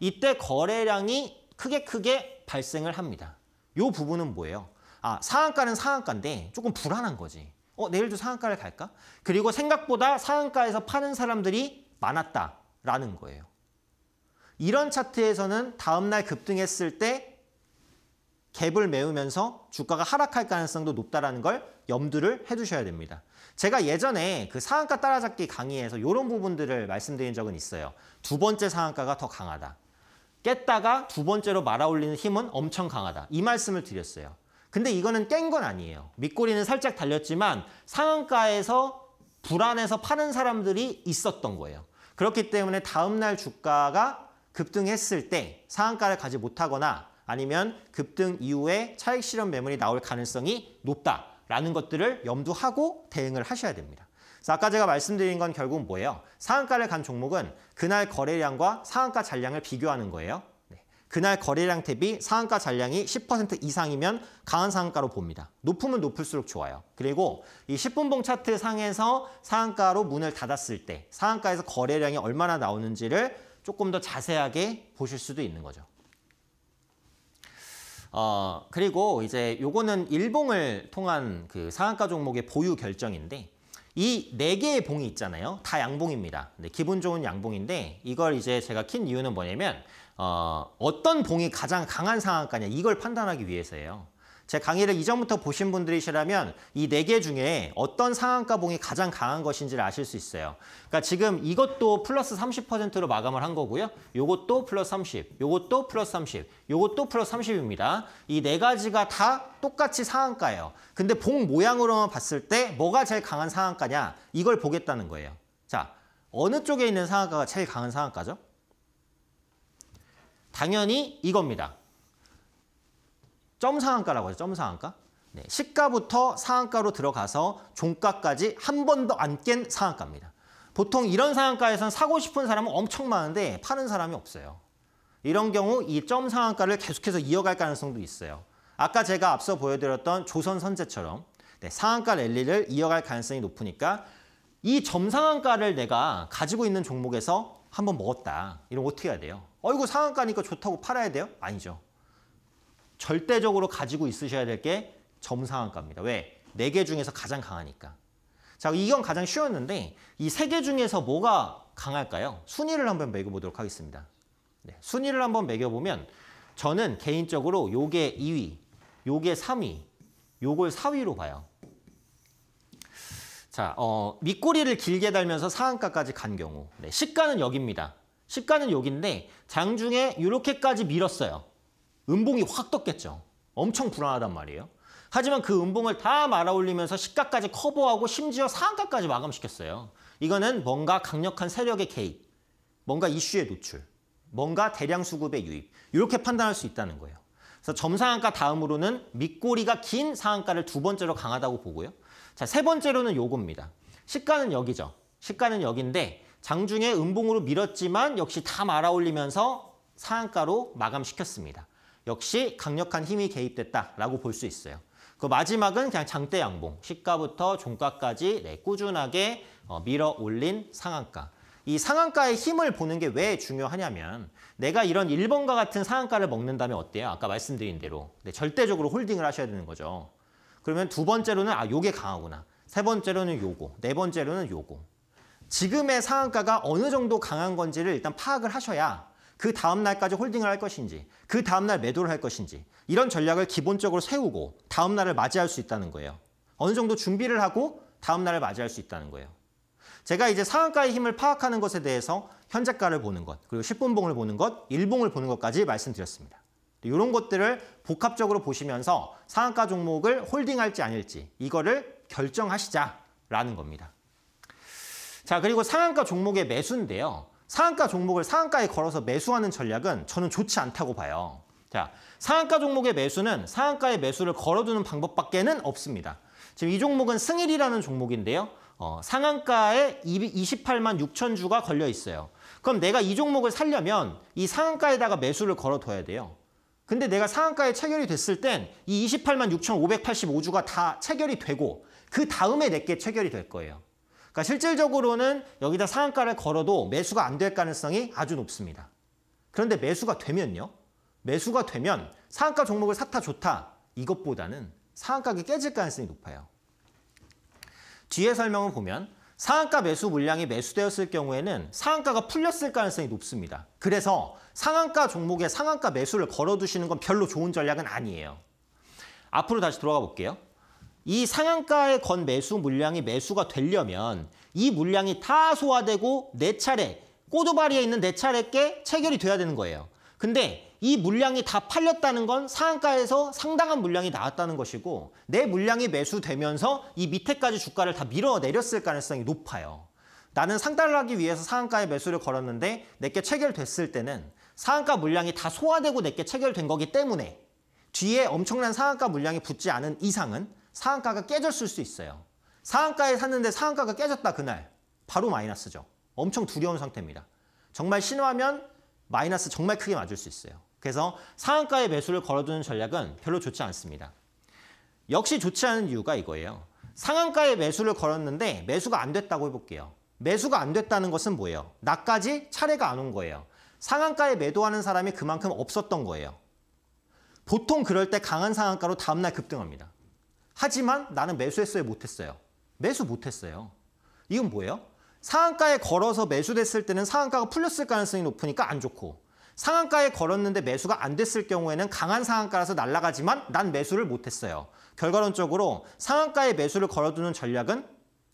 A: 이때 거래량이 크게 크게 발생을 합니다. 이 부분은 뭐예요? 아 상한가는 상한가인데 조금 불안한 거지. 어 내일도 상한가를 갈까? 그리고 생각보다 상한가에서 파는 사람들이 많았다라는 거예요. 이런 차트에서는 다음날 급등했을 때 갭을 메우면서 주가가 하락할 가능성도 높다는 걸 염두를 해두셔야 됩니다. 제가 예전에 그 상한가 따라잡기 강의에서 이런 부분들을 말씀드린 적은 있어요. 두 번째 상한가가 더 강하다. 깼다가 두 번째로 말아올리는 힘은 엄청 강하다. 이 말씀을 드렸어요. 근데 이거는 깬 건 아니에요. 밑꼬리는 살짝 달렸지만 상한가에서 불안해서 파는 사람들이 있었던 거예요. 그렇기 때문에 다음날 주가가 급등했을 때 상한가를 가지 못하거나 아니면 급등 이후에 차익 실현 매물이 나올 가능성이 높다. 라는 것들을 염두하고 대응을 하셔야 됩니다. 아까 제가 말씀드린 건 결국 뭐예요? 상한가를 간 종목은 그날 거래량과 상한가 잔량을 비교하는 거예요. 네. 그날 거래량 대비 상한가 잔량이 10% 이상이면 강한 상한가로 봅니다. 높으면 높을수록 좋아요. 그리고 이 10분봉 차트 상에서 상한가로 문을 닫았을 때 상한가에서 거래량이 얼마나 나오는지를 조금 더 자세하게 보실 수도 있는 거죠. 어, 그리고 이제 요거는 일봉을 통한 그 상한가 종목의 보유 결정인데 이 네 개의 봉이 있잖아요. 다 양봉입니다. 근데 기분 좋은 양봉인데 이걸 이제 제가 킨 이유는 뭐냐면 어, 어떤 봉이 가장 강한 상한가냐 이걸 판단하기 위해서예요. 제 강의를 이전부터 보신 분들이시라면 이 네 개 중에 어떤 상한가봉이 가장 강한 것인지를 아실 수 있어요. 그러니까 지금 이것도 플러스 30%로 마감을 한 거고요. 요것도 플러스 30, 요것도 플러스 30, 요것도 플러스 30입니다. 이 네 가지가 다 똑같이 상한가예요. 근데 봉 모양으로만 봤을 때 뭐가 제일 강한 상한가냐 이걸 보겠다는 거예요. 자, 어느 쪽에 있는 상한가가 제일 강한 상한가죠? 당연히 이겁니다. 점 상한가라고 하죠. 점 상한가. 네, 시가부터 상한가로 들어가서 종가까지 한 번도 안 깬 상한가입니다. 보통 이런 상한가에선 사고 싶은 사람은 엄청 많은데 파는 사람이 없어요. 이런 경우 이점 상한가를 계속해서 이어갈 가능성도 있어요. 아까 제가 앞서 보여드렸던 조선 선제처럼 네, 상한가 랠리를 이어갈 가능성이 높으니까 이 점상한가를 내가 가지고 있는 종목에서 한번 먹었다. 이런 어떻게 해야 돼요? 어이구 상한가니까 좋다고 팔아야 돼요? 아니죠. 절대적으로 가지고 있으셔야 될 게 점상한가입니다. 왜? 네 개 중에서 가장 강하니까. 자, 이건 가장 쉬웠는데 이 세 개 중에서 뭐가 강할까요? 순위를 한번 매겨보도록 하겠습니다. 네, 순위를 한번 매겨보면 저는 개인적으로 요게 2위, 요게 3위, 요걸 4위로 봐요. 자, 어, 밑꼬리를 길게 달면서 상한가까지 간 경우 네, 시가는 여기입니다. 시가는 여기인데 장중에 이렇게까지 밀었어요. 음봉이확 떴겠죠. 엄청 불안하단 말이에요. 하지만 그음봉을다 말아올리면서 시가까지 커버하고 심지어 상한가까지 마감시켰어요. 이거는 뭔가 강력한 세력의 개입, 뭔가 이슈의 노출, 뭔가 대량 수급의 유입 이렇게 판단할 수 있다는 거예요. 그래서 점상한가 다음으로는 밑꼬리가 긴 상한가를 두 번째로 강하다고 보고요. 자, 세 번째로는 요겁니다. 시가는 여기죠. 시가는 여기인데 장중에 음봉으로 밀었지만 역시 다 말아올리면서 상한가로 마감시켰습니다. 역시 강력한 힘이 개입됐다라고 볼 수 있어요. 그 마지막은 그냥 장대 양봉, 시가부터 종가까지 네, 꾸준하게 어, 밀어 올린 상한가. 이 상한가의 힘을 보는 게 왜 중요하냐면 내가 이런 1번과 같은 상한가를 먹는다면 어때요? 아까 말씀드린 대로 네, 절대적으로 홀딩을 하셔야 되는 거죠. 그러면 두 번째로는 아 요게 강하구나. 세 번째로는 요거, 네 번째로는 요거. 지금의 상한가가 어느 정도 강한 건지를 일단 파악을 하셔야 그 다음 날까지 홀딩을 할 것인지, 그 다음 날 매도를 할 것인지 이런 전략을 기본적으로 세우고 다음 날을 맞이할 수 있다는 거예요. 어느 정도 준비를 하고 다음 날을 맞이할 수 있다는 거예요. 제가 이제 상한가의 힘을 파악하는 것에 대해서 현재가를 보는 것, 그리고 10분봉을 보는 것, 1봉을 보는 것까지 말씀드렸습니다. 이런 것들을 복합적으로 보시면서 상한가 종목을 홀딩할지 아닐지 이거를 결정하시자라는 겁니다. 자, 그리고 상한가 종목의 매수인데요. 상한가 종목을 상한가에 걸어서 매수하는 전략은 저는 좋지 않다고 봐요. 자, 상한가 종목의 매수는 상한가에 매수를 걸어두는 방법밖에는 없습니다. 지금 이 종목은 승일이라는 종목인데요. 어, 상한가에 28만 6천 주가 걸려 있어요. 그럼 내가 이 종목을 살려면 이 상한가에다가 매수를 걸어둬야 돼요. 근데 내가 상한가에 체결이 됐을 땐 이 28만 6,585주가 다 체결이 되고 그 다음에 내게 체결이 될 거예요. 그러니까 실질적으로는 여기다 상한가를 걸어도 매수가 안 될 가능성이 아주 높습니다. 그런데 매수가 되면요. 매수가 되면 상한가 종목을 샀다 좋다 이것보다는 상한가가 깨질 가능성이 높아요. 뒤에 설명을 보면 상한가 매수 물량이 매수되었을 경우에는 상한가가 풀렸을 가능성이 높습니다. 그래서 상한가 종목에 상한가 매수를 걸어두시는 건 별로 좋은 전략은 아니에요. 앞으로 다시 돌아가 볼게요. 이 상한가에 건 매수 물량이 매수가 되려면 이 물량이 다 소화되고 네 차례, 꼬두바리에 있는 네 차례께 체결이 돼야 되는 거예요. 근데 이 물량이 다 팔렸다는 건 상한가에서 상당한 물량이 나왔다는 것이고 내 물량이 매수되면서 이 밑에까지 주가를 다 밀어내렸을 가능성이 높아요. 나는 상달하기 위해서 상한가에 매수를 걸었는데 내게 체결됐을 때는 상한가 물량이 다 소화되고 내게 체결된 거기 때문에 뒤에 엄청난 상한가 물량이 붙지 않은 이상은 상한가가 깨졌을 수 있어요. 상한가에 샀는데 상한가가 깨졌다 그날 바로 마이너스죠. 엄청 두려운 상태입니다. 정말 신호하면 마이너스 정말 크게 맞을 수 있어요. 그래서 상한가에 매수를 걸어두는 전략은 별로 좋지 않습니다. 역시 좋지 않은 이유가 이거예요. 상한가에 매수를 걸었는데 매수가 안 됐다고 해볼게요. 매수가 안 됐다는 것은 뭐예요? 나까지 차례가 안 온 거예요. 상한가에 매도하는 사람이 그만큼 없었던 거예요. 보통 그럴 때 강한 상한가로 다음날 급등합니다. 하지만 나는 매수했어요, 못했어요? 매수 못했어요. 이건 뭐예요? 상한가에 걸어서 매수됐을 때는 상한가가 풀렸을 가능성이 높으니까 안 좋고 상한가에 걸었는데 매수가 안 됐을 경우에는 강한 상한가라서 날아가지만 난 매수를 못했어요. 결과론적으로 상한가에 매수를 걸어두는 전략은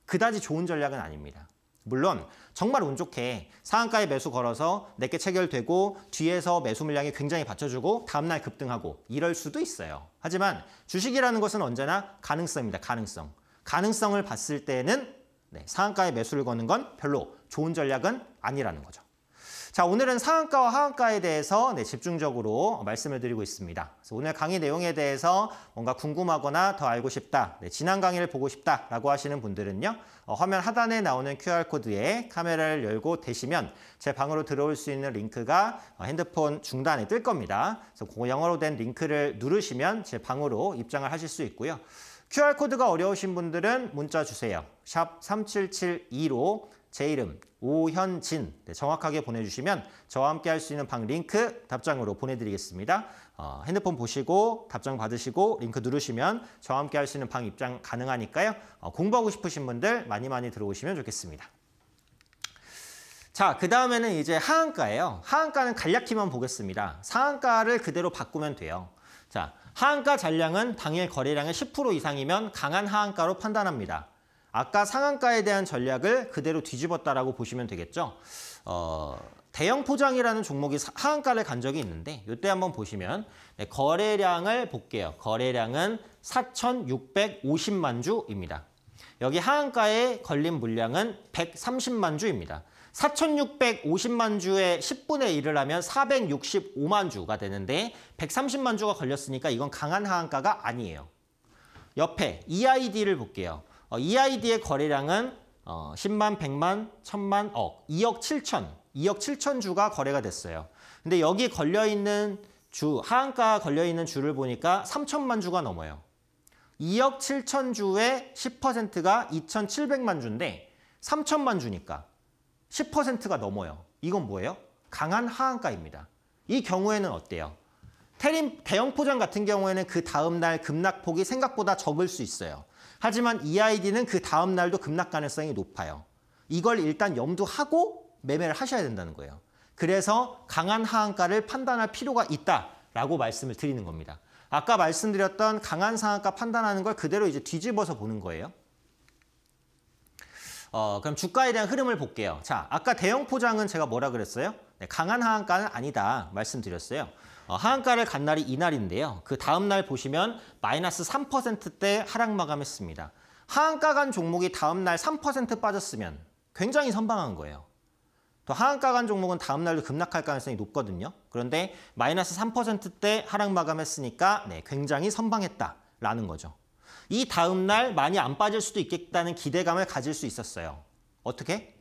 A: 그다지 좋은 전략은 아닙니다. 물론 정말 운 좋게 상한가에 매수 걸어서 내게 체결되고 뒤에서 매수 물량이 굉장히 받쳐주고 다음날 급등하고 이럴 수도 있어요. 하지만 주식이라는 것은 언제나 가능성입니다. 가능성. 가능성을 봤을 때는 네, 상한가에 매수를 거는 건 별로 좋은 전략은 아니라는 거죠. 자, 오늘은 상한가와 하한가에 대해서 네, 집중적으로 말씀을 드리고 있습니다. 그래서 오늘 강의 내용에 대해서 뭔가 궁금하거나 더 알고 싶다, 네, 지난 강의를 보고 싶다라고 하시는 분들은요, 어, 화면 하단에 나오는 QR코드에 카메라를 열고 대시면 제 방으로 들어올 수 있는 링크가 어, 핸드폰 중단에 뜰 겁니다. 그래서 그 영어로 된 링크를 누르시면 제 방으로 입장을 하실 수 있고요. QR코드가 어려우신 분들은 문자 주세요. 샵 3772로 제 이름 오현진 네, 정확하게 보내주시면 저와 함께 할 수 있는 방 링크 답장으로 보내드리겠습니다. 어, 핸드폰 보시고 답장 받으시고 링크 누르시면 저와 함께 할 수 있는 방 입장 가능하니까요. 어, 공부하고 싶으신 분들 많이 많이 들어오시면 좋겠습니다. 자, 그 다음에는 이제 하한가예요. 하한가는 간략히만 보겠습니다. 상한가를 그대로 바꾸면 돼요. 자, 하한가 잔량은 당일 거래량의 10% 이상이면 강한 하한가로 판단합니다. 아까 상한가에 대한 전략을 그대로 뒤집었다라고 보시면 되겠죠. 어, 대형 포장이라는 종목이 하한가를 간 적이 있는데 이때 한번 보시면 네, 거래량을 볼게요. 거래량은 4,650만 주입니다. 여기 하한가에 걸린 물량은 130만 주입니다. 4,650만 주에 10분의 1을 하면 465만 주가 되는데 130만 주가 걸렸으니까 이건 강한 하한가가 아니에요. 옆에 EID를 볼게요. 어, EID의 거래량은 어, 10만, 100만, 1000만, 억, 2억 7천, 2억 7천 주가 거래가 됐어요. 근데 여기 걸려있는 주, 하한가 걸려있는 주를 보니까 3천만 주가 넘어요. 2억 7천 주의 10%가 2,700만 주인데 3천만 주니까 10%가 넘어요. 이건 뭐예요? 강한 하한가입니다. 이 경우에는 어때요? 테림 대형 포장 같은 경우에는 그 다음날 급락폭이 생각보다 적을 수 있어요. 하지만 이 아이디는 그 다음 날도 급락 가능성이 높아요. 이걸 일단 염두하고 매매를 하셔야 된다는 거예요. 그래서 강한 하한가를 판단할 필요가 있다라고 말씀을 드리는 겁니다. 아까 말씀드렸던 강한 상한가 판단하는 걸 그대로 이제 뒤집어서 보는 거예요. 어, 그럼 주가에 대한 흐름을 볼게요. 자, 아까 대형 포장은 제가 뭐라 그랬어요? 네, 강한 하한가는 아니다 말씀드렸어요. 어, 하한가를 간 날이 이날인데요. 그 다음 날 보시면 마이너스 3%대 하락 마감했습니다. 하한가 간 종목이 다음 날 3% 빠졌으면 굉장히 선방한 거예요. 또 하한가 간 종목은 다음 날도 급락할 가능성이 높거든요. 그런데 마이너스 3%대 하락 마감했으니까 네, 굉장히 선방했다라는 거죠. 이 다음 날 많이 안 빠질 수도 있겠다는 기대감을 가질 수 있었어요. 어떻게?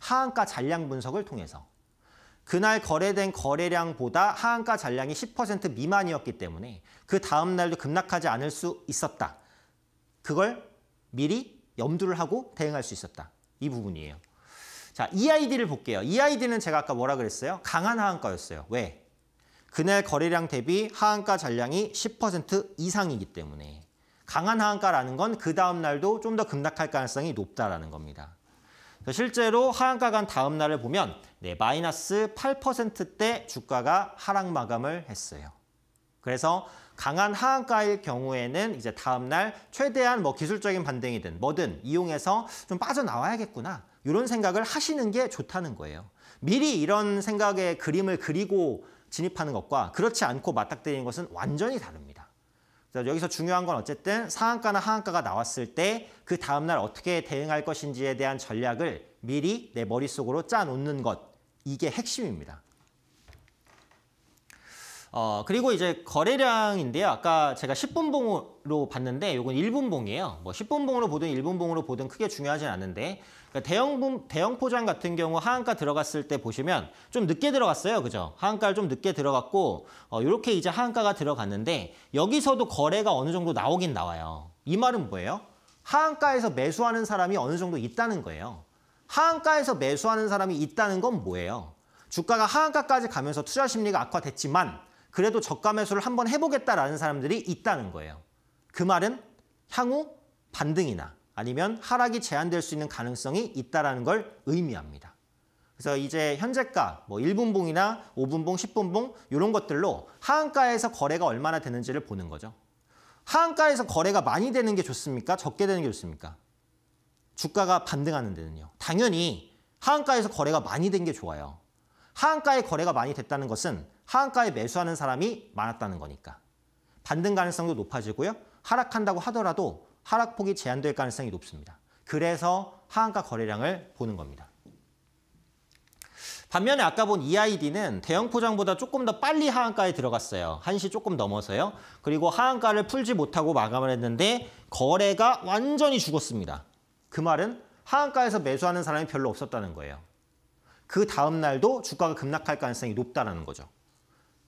A: 하한가 잔량 분석을 통해서. 그날 거래된 거래량보다 하한가 잔량이 10% 미만이었기 때문에 그 다음 날도 급락하지 않을 수 있었다. 그걸 미리 염두를 하고 대응할 수 있었다. 이 부분이에요. 자, EID를 볼게요. EID는 제가 아까 뭐라 그랬어요? 강한 하한가였어요. 왜? 그날 거래량 대비 하한가 잔량이 10% 이상이기 때문에 강한 하한가라는 건 그 다음 날도 좀 더 급락할 가능성이 높다라는 겁니다. 그러니까 실제로 하한가 간 다음 날을 보면 네, 마이너스 8%대 주가가 하락 마감을 했어요. 그래서 강한 하한가일 경우에는 이제 다음날 최대한 뭐 기술적인 반등이든 뭐든 이용해서 좀 빠져나와야겠구나. 이런 생각을 하시는 게 좋다는 거예요. 미리 이런 생각의 그림을 그리고 진입하는 것과 그렇지 않고 맞닥뜨리는 것은 완전히 다릅니다. 여기서 중요한 건 어쨌든 상한가나 하한가가 나왔을 때 그 다음날 어떻게 대응할 것인지에 대한 전략을 미리 내 머릿속으로 짜놓는 것 이게 핵심입니다. 어, 그리고 이제 거래량인데요. 아까 제가 10분봉으로 봤는데 이건 1분봉이에요. 뭐 10분봉으로 보든 1분봉으로 보든 크게 중요하진 않는데 그러니까 대형, 대형 포장 같은 경우 하한가 들어갔을 때 보시면 좀 늦게 들어갔어요. 그죠? 하한가를 좀 늦게 들어갔고 어, 이렇게 이제 하한가가 들어갔는데 여기서도 거래가 어느 정도 나오긴 나와요. 이 말은 뭐예요? 하한가에서 매수하는 사람이 어느 정도 있다는 거예요. 하한가에서 매수하는 사람이 있다는 건 뭐예요? 주가가 하한가까지 가면서 투자 심리가 악화됐지만 그래도 저가 매수를 한번 해보겠다라는 사람들이 있다는 거예요. 그 말은 향후 반등이나 아니면 하락이 제한될 수 있는 가능성이 있다는 걸 의미합니다. 그래서 이제 현재가 뭐 1분봉이나 5분봉, 10분봉 이런 것들로 하한가에서 거래가 얼마나 되는지를 보는 거죠. 하한가에서 거래가 많이 되는 게 좋습니까? 적게 되는 게 좋습니까? 주가가 반등하는 데는요. 당연히 하한가에서 거래가 많이 된 게 좋아요. 하한가에 거래가 많이 됐다는 것은 하한가에 매수하는 사람이 많았다는 거니까. 반등 가능성도 높아지고요. 하락한다고 하더라도 하락폭이 제한될 가능성이 높습니다. 그래서 하한가 거래량을 보는 겁니다. 반면에 아까 본 EID는 대형 포장보다 조금 더 빨리 하한가에 들어갔어요. 1시 조금 넘어서요. 그리고 하한가를 풀지 못하고 마감을 했는데 거래가 완전히 죽었습니다. 그 말은 하한가에서 매수하는 사람이 별로 없었다는 거예요. 그 다음 날도 주가가 급락할 가능성이 높다는 거죠.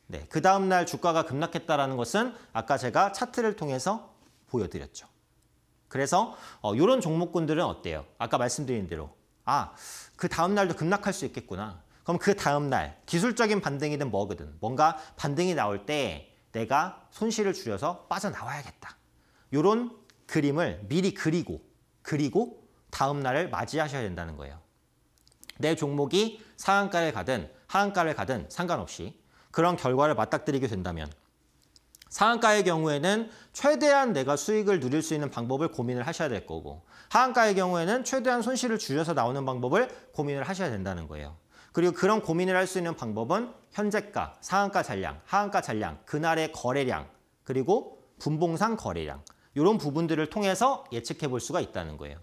A: 네, 그 다음 날 주가가 급락했다는 것은 아까 제가 차트를 통해서 보여드렸죠. 그래서 어, 이런 종목군들은 어때요? 아까 말씀드린 대로 아, 그 다음 날도 급락할 수 있겠구나. 그럼 그 다음 날 기술적인 반등이든 뭐든 뭔가 반등이 나올 때 내가 손실을 줄여서 빠져나와야겠다. 이런 그림을 미리 그리고 그리고 다음 날을 맞이하셔야 된다는 거예요. 내 종목이 상한가를 가든 하한가를 가든 상관없이 그런 결과를 맞닥뜨리게 된다면 상한가의 경우에는 최대한 내가 수익을 누릴 수 있는 방법을 고민을 하셔야 될 거고 하한가의 경우에는 최대한 손실을 줄여서 나오는 방법을 고민을 하셔야 된다는 거예요. 그리고 그런 고민을 할 수 있는 방법은 현재가, 상한가 잔량, 하한가 잔량, 그날의 거래량, 그리고 분봉상 거래량 이런 부분들을 통해서 예측해 볼 수가 있다는 거예요.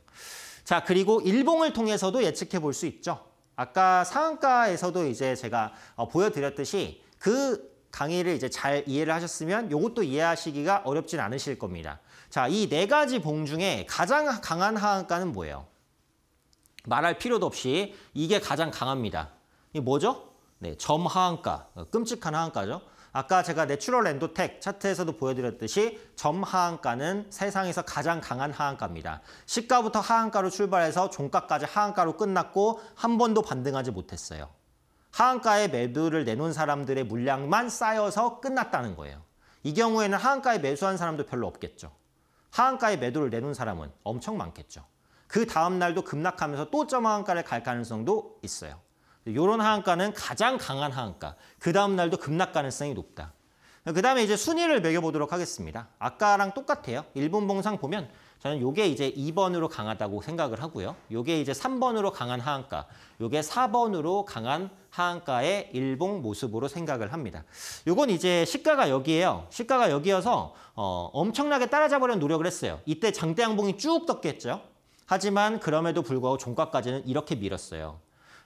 A: 자, 그리고 일봉을 통해서도 예측해 볼 수 있죠. 아까 상한가에서도 이제 제가 어, 보여드렸듯이 그 강의를 이제 잘 이해를 하셨으면 이것도 이해하시기가 어렵진 않으실 겁니다. 자, 이 네 가지 봉 중에 가장 강한 하한가는 뭐예요? 말할 필요도 없이 이게 가장 강합니다. 이게 뭐죠? 네, 점하한가, 어, 끔찍한 하한가죠. 아까 제가 내추럴 엔도텍 차트에서도 보여드렸듯이 점 하한가는 세상에서 가장 강한 하한가입니다. 시가부터 하한가로 출발해서 종가까지 하한가로 끝났고 한 번도 반등하지 못했어요. 하한가에 매도를 내놓은 사람들의 물량만 쌓여서 끝났다는 거예요. 이 경우에는 하한가에 매수한 사람도 별로 없겠죠. 하한가에 매도를 내놓은 사람은 엄청 많겠죠. 그 다음날도 급락하면서 또 점하한가를 갈 가능성도 있어요. 이런 하한가는 가장 강한 하한가. 그 다음 날도 급락 가능성이 높다. 그 다음에 이제 순위를 매겨보도록 하겠습니다. 아까랑 똑같아요. 일본 봉상 보면 저는 요게 이제 2번으로 강하다고 생각을 하고요. 요게 이제 3번으로 강한 하한가, 요게 4번으로 강한 하한가의 일봉 모습으로 생각을 합니다. 요건 이제 시가가 여기에요. 시가가 여기여서 어, 엄청나게 따라잡으려는 노력을 했어요. 이때 장대양봉이 쭉 떴겠죠. 하지만 그럼에도 불구하고 종가까지는 이렇게 밀었어요.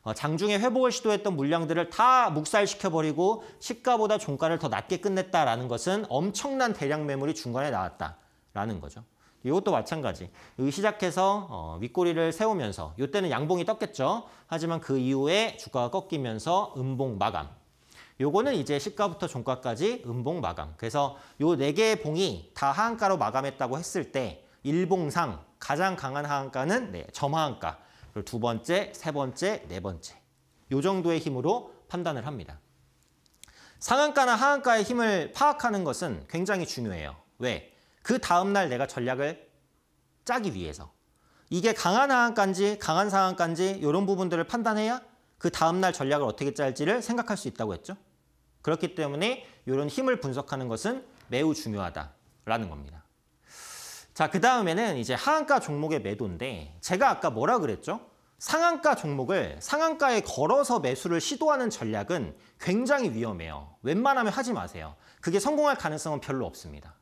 A: 어, 장중에 회복을 시도했던 물량들을 다 묵살시켜버리고 시가보다 종가를 더 낮게 끝냈다라는 것은 엄청난 대량 매물이 중간에 나왔다라는 거죠. 이것도 마찬가지. 여기 시작해서 어, 윗꼬리를 세우면서 이때는 양봉이 떴겠죠. 하지만 그 이후에 주가가 꺾이면서 음봉 마감. 요거는 이제 시가부터 종가까지 음봉 마감. 그래서 요 네 개의 봉이 다 하한가로 마감했다고 했을 때 일봉상 가장 강한 하한가는 네, 점하한가. 그리고 두 번째, 세 번째, 네 번째. 이 정도의 힘으로 판단을 합니다. 상한가나 하한가의 힘을 파악하는 것은 굉장히 중요해요. 왜? 그 다음날 내가 전략을 짜기 위해서. 이게 강한 하한가인지 강한 상한가인지 이런 부분들을 판단해야 그 다음날 전략을 어떻게 짤지를 생각할 수 있다고 했죠. 그렇기 때문에 이런 힘을 분석하는 것은 매우 중요하다라는 겁니다. 자, 그 다음에는 이제 하한가 종목의 매도인데 제가 아까 뭐라 그랬죠? 상한가 종목을 상한가에 걸어서 매수를 시도하는 전략은 굉장히 위험해요. 웬만하면 하지 마세요. 그게 성공할 가능성은 별로 없습니다.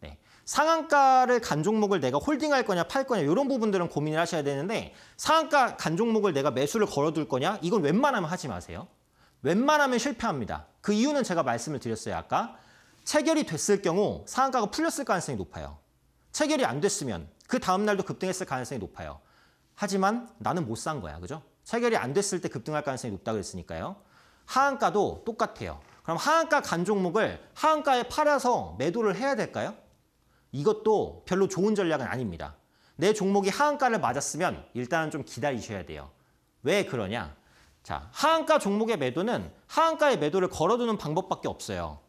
A: 네. 상한가를 간 종목을 내가 홀딩할 거냐 팔 거냐 이런 부분들은 고민을 하셔야 되는데 상한가 간 종목을 내가 매수를 걸어둘 거냐 이건 웬만하면 하지 마세요. 웬만하면 실패합니다. 그 이유는 제가 말씀을 드렸어요. 아까 체결이 됐을 경우 상한가가 풀렸을 가능성이 높아요. 체결이 안 됐으면 그 다음날도 급등했을 가능성이 높아요. 하지만 나는 못 산 거야. 그죠? 체결이 안 됐을 때 급등할 가능성이 높다고 그랬으니까요. 하한가도 똑같아요. 그럼 하한가 간 종목을 하한가에 팔아서 매도를 해야 될까요? 이것도 별로 좋은 전략은 아닙니다. 내 종목이 하한가를 맞았으면 일단은 좀 기다리셔야 돼요. 왜 그러냐? 자, 하한가 종목의 매도는 하한가의 매도를 걸어두는 방법밖에 없어요.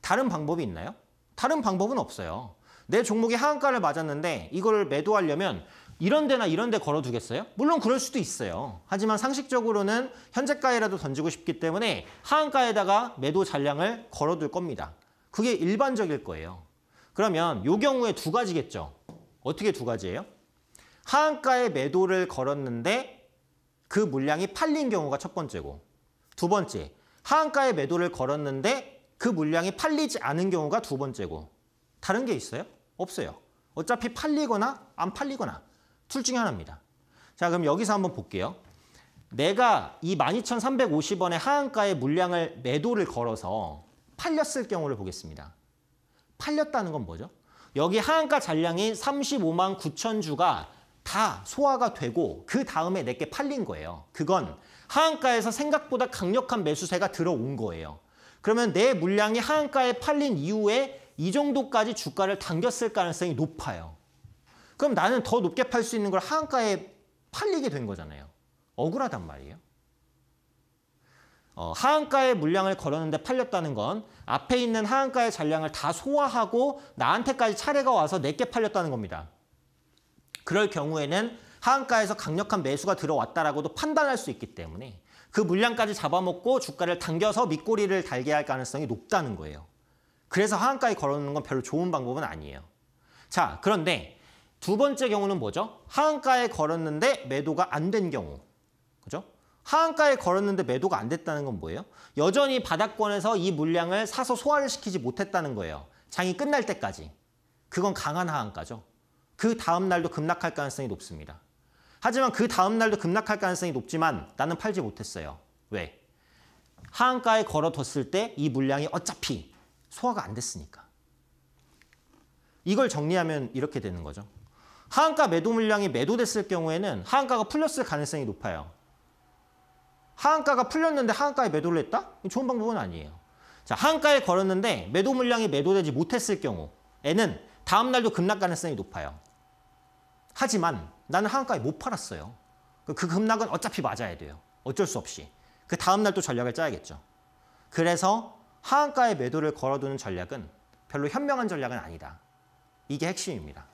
A: 다른 방법이 있나요? 다른 방법은 없어요. 내 종목이 하한가를 맞았는데 이걸 매도하려면 이런 데나 이런 데 걸어두겠어요? 물론 그럴 수도 있어요. 하지만 상식적으로는 현재가에라도 던지고 싶기 때문에 하한가에다가 매도 잔량을 걸어둘 겁니다. 그게 일반적일 거예요. 그러면 이 경우에 두 가지겠죠. 어떻게 두 가지예요? 하한가에 매도를 걸었는데 그 물량이 팔린 경우가 첫 번째고 두 번째, 하한가에 매도를 걸었는데 그 물량이 팔리지 않은 경우가 두 번째고 다른 게 있어요? 없어요. 어차피 팔리거나 안 팔리거나 둘 중에 하나입니다. 자 그럼 여기서 한번 볼게요. 내가 이 12,350원의 하한가의 물량을 매도를 걸어서 팔렸을 경우를 보겠습니다. 팔렸다는 건 뭐죠? 여기 하한가 잔량이 35만 9천 주가 다 소화가 되고 그 다음에 내게 팔린 거예요. 그건 하한가에서 생각보다 강력한 매수세가 들어온 거예요. 그러면 내 물량이 하한가에 팔린 이후에 이 정도까지 주가를 당겼을 가능성이 높아요. 그럼 나는 더 높게 팔 수 있는 걸 하한가에 팔리게 된 거잖아요. 억울하단 말이에요. 어, 하한가에 물량을 걸었는데 팔렸다는 건 앞에 있는 하한가의 잔량을 다 소화하고 나한테까지 차례가 와서 내게 팔렸다는 겁니다. 그럴 경우에는 하한가에서 강력한 매수가 들어왔다라고도 판단할 수 있기 때문에 그 물량까지 잡아먹고 주가를 당겨서 밑꼬리를 달게 할 가능성이 높다는 거예요. 그래서 하한가에 걸어놓는 건 별로 좋은 방법은 아니에요. 자, 그런데 두 번째 경우는 뭐죠? 하한가에 걸었는데 매도가 안 된 경우. 그죠? 하한가에 걸었는데 매도가 안 됐다는 건 뭐예요? 여전히 바닥권에서 이 물량을 사서 소화를 시키지 못했다는 거예요. 장이 끝날 때까지. 그건 강한 하한가죠. 그 다음 날도 급락할 가능성이 높습니다. 하지만 그 다음 날도 급락할 가능성이 높지만 나는 팔지 못했어요. 왜? 하한가에 걸어뒀을 때 이 물량이 어차피 소화가 안 됐으니까. 이걸 정리하면 이렇게 되는 거죠. 하한가 매도 물량이 매도됐을 경우에는 하한가가 풀렸을 가능성이 높아요. 하한가가 풀렸는데 하한가에 매도를 했다? 좋은 방법은 아니에요. 자, 하한가에 걸었는데 매도 물량이 매도되지 못했을 경우에는 다음 날도 급락 가능성이 높아요. 하지만 나는 하한가에 못 팔았어요. 그, 그 급락은 어차피 맞아야 돼요. 어쩔 수 없이. 그 다음 날 또 전략을 짜야겠죠. 그래서 하한가에 매도를 걸어두는 전략은 별로 현명한 전략은 아니다. 이게 핵심입니다.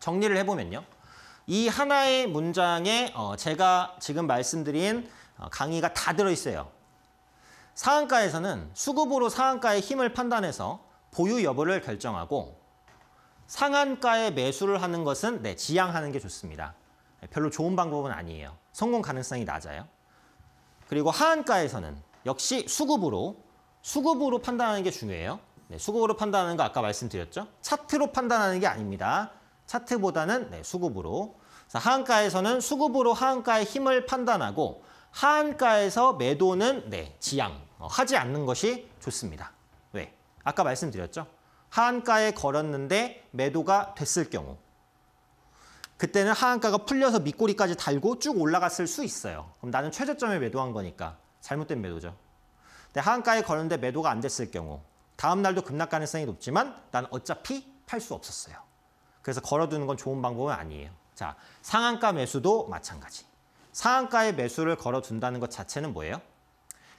A: 정리를 해보면요. 이 하나의 문장에 어, 제가 지금 말씀드린 어, 강의가 다 들어있어요. 상한가에서는 수급으로 상한가의 힘을 판단해서 보유 여부를 결정하고 상한가에 매수를 하는 것은 네, 지양하는 게 좋습니다. 네, 별로 좋은 방법은 아니에요. 성공 가능성이 낮아요. 그리고 하한가에서는 역시 수급으로 수급으로 판단하는 게 중요해요. 네, 수급으로 판단하는 거 아까 말씀드렸죠? 차트로 판단하는 게 아닙니다. 차트보다는 네, 수급으로. 자, 하한가에서는 수급으로 하한가의 힘을 판단하고 하한가에서 매도는 네, 지양, 어, 하지 않는 것이 좋습니다. 왜? 아까 말씀드렸죠? 하한가에 걸었는데 매도가 됐을 경우 그때는 하한가가 풀려서 밑꼬리까지 달고 쭉 올라갔을 수 있어요. 그럼 나는 최저점에 매도한 거니까 잘못된 매도죠. 근데 네, 하한가에 걸는데 매도가 안 됐을 경우 다음 날도 급락 가능성이 높지만 난 어차피 팔 수 없었어요. 그래서 걸어두는 건 좋은 방법은 아니에요. 자, 상한가 매수도 마찬가지. 상한가에 매수를 걸어둔다는 것 자체는 뭐예요?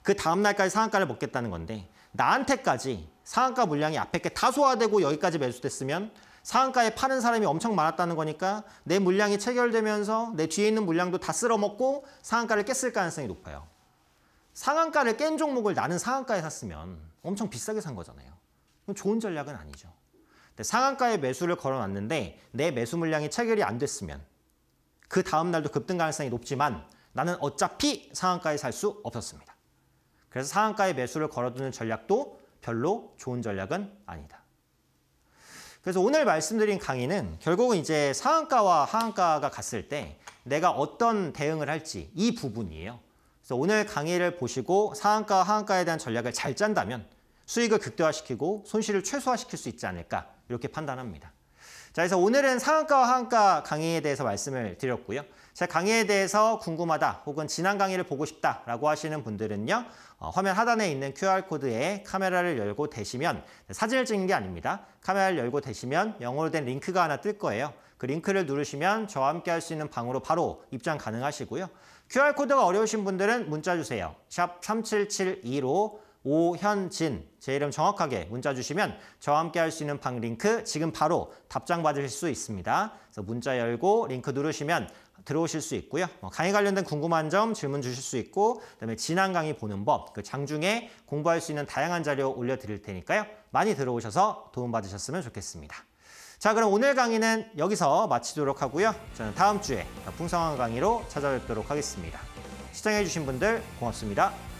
A: 그 다음 날까지 상한가를 먹겠다는 건데 나한테까지 상한가 물량이 앞에 게다 소화되고 여기까지 매수됐으면 상한가에 파는 사람이 엄청 많았다는 거니까 내 물량이 체결되면서 내 뒤에 있는 물량도 다 쓸어먹고 상한가를 깼을 가능성이 높아요. 상한가를 깬 종목을 나는 상한가에 샀으면 엄청 비싸게 산 거잖아요. 그럼 좋은 전략은 아니죠. 상한가에 매수를 걸어놨는데 내 매수 물량이 체결이 안 됐으면 그 다음 날도 급등 가능성이 높지만 나는 어차피 상한가에 살 수 없었습니다. 그래서 상한가에 매수를 걸어두는 전략도 별로 좋은 전략은 아니다. 그래서 오늘 말씀드린 강의는 결국은 이제 상한가와 하한가가 갔을 때 내가 어떤 대응을 할지 이 부분이에요. 그래서 오늘 강의를 보시고 상한가와 하한가에 대한 전략을 잘 짠다면 수익을 극대화시키고 손실을 최소화시킬 수 있지 않을까 이렇게 판단합니다. 자, 그래서 오늘은 상한가와 하한가 강의에 대해서 말씀을 드렸고요. 제 강의에 대해서 궁금하다 혹은 지난 강의를 보고 싶다라고 하시는 분들은요. 어, 화면 하단에 있는 QR코드에 카메라를 열고 대시면 네, 사진을 찍는 게 아닙니다. 카메라를 열고 대시면 영어로 된 링크가 하나 뜰 거예요. 그 링크를 누르시면 저와 함께 할 수 있는 방으로 바로 입장 가능하시고요. QR코드가 어려우신 분들은 문자 주세요. 샵 3772로 오현진 제 이름 정확하게 문자 주시면 저와 함께 할 수 있는 방 링크 지금 바로 답장 받으실 수 있습니다. 그래서 문자 열고 링크 누르시면 들어오실 수 있고요. 뭐 강의 관련된 궁금한 점 질문 주실 수 있고 그다음에 지난 강의 보는 법, 그 장중에 공부할 수 있는 다양한 자료 올려드릴 테니까요. 많이 들어오셔서 도움받으셨으면 좋겠습니다. 자 그럼 오늘 강의는 여기서 마치도록 하고요. 저는 다음 주에 풍성한 강의로 찾아뵙도록 하겠습니다. 시청해주신 분들 고맙습니다.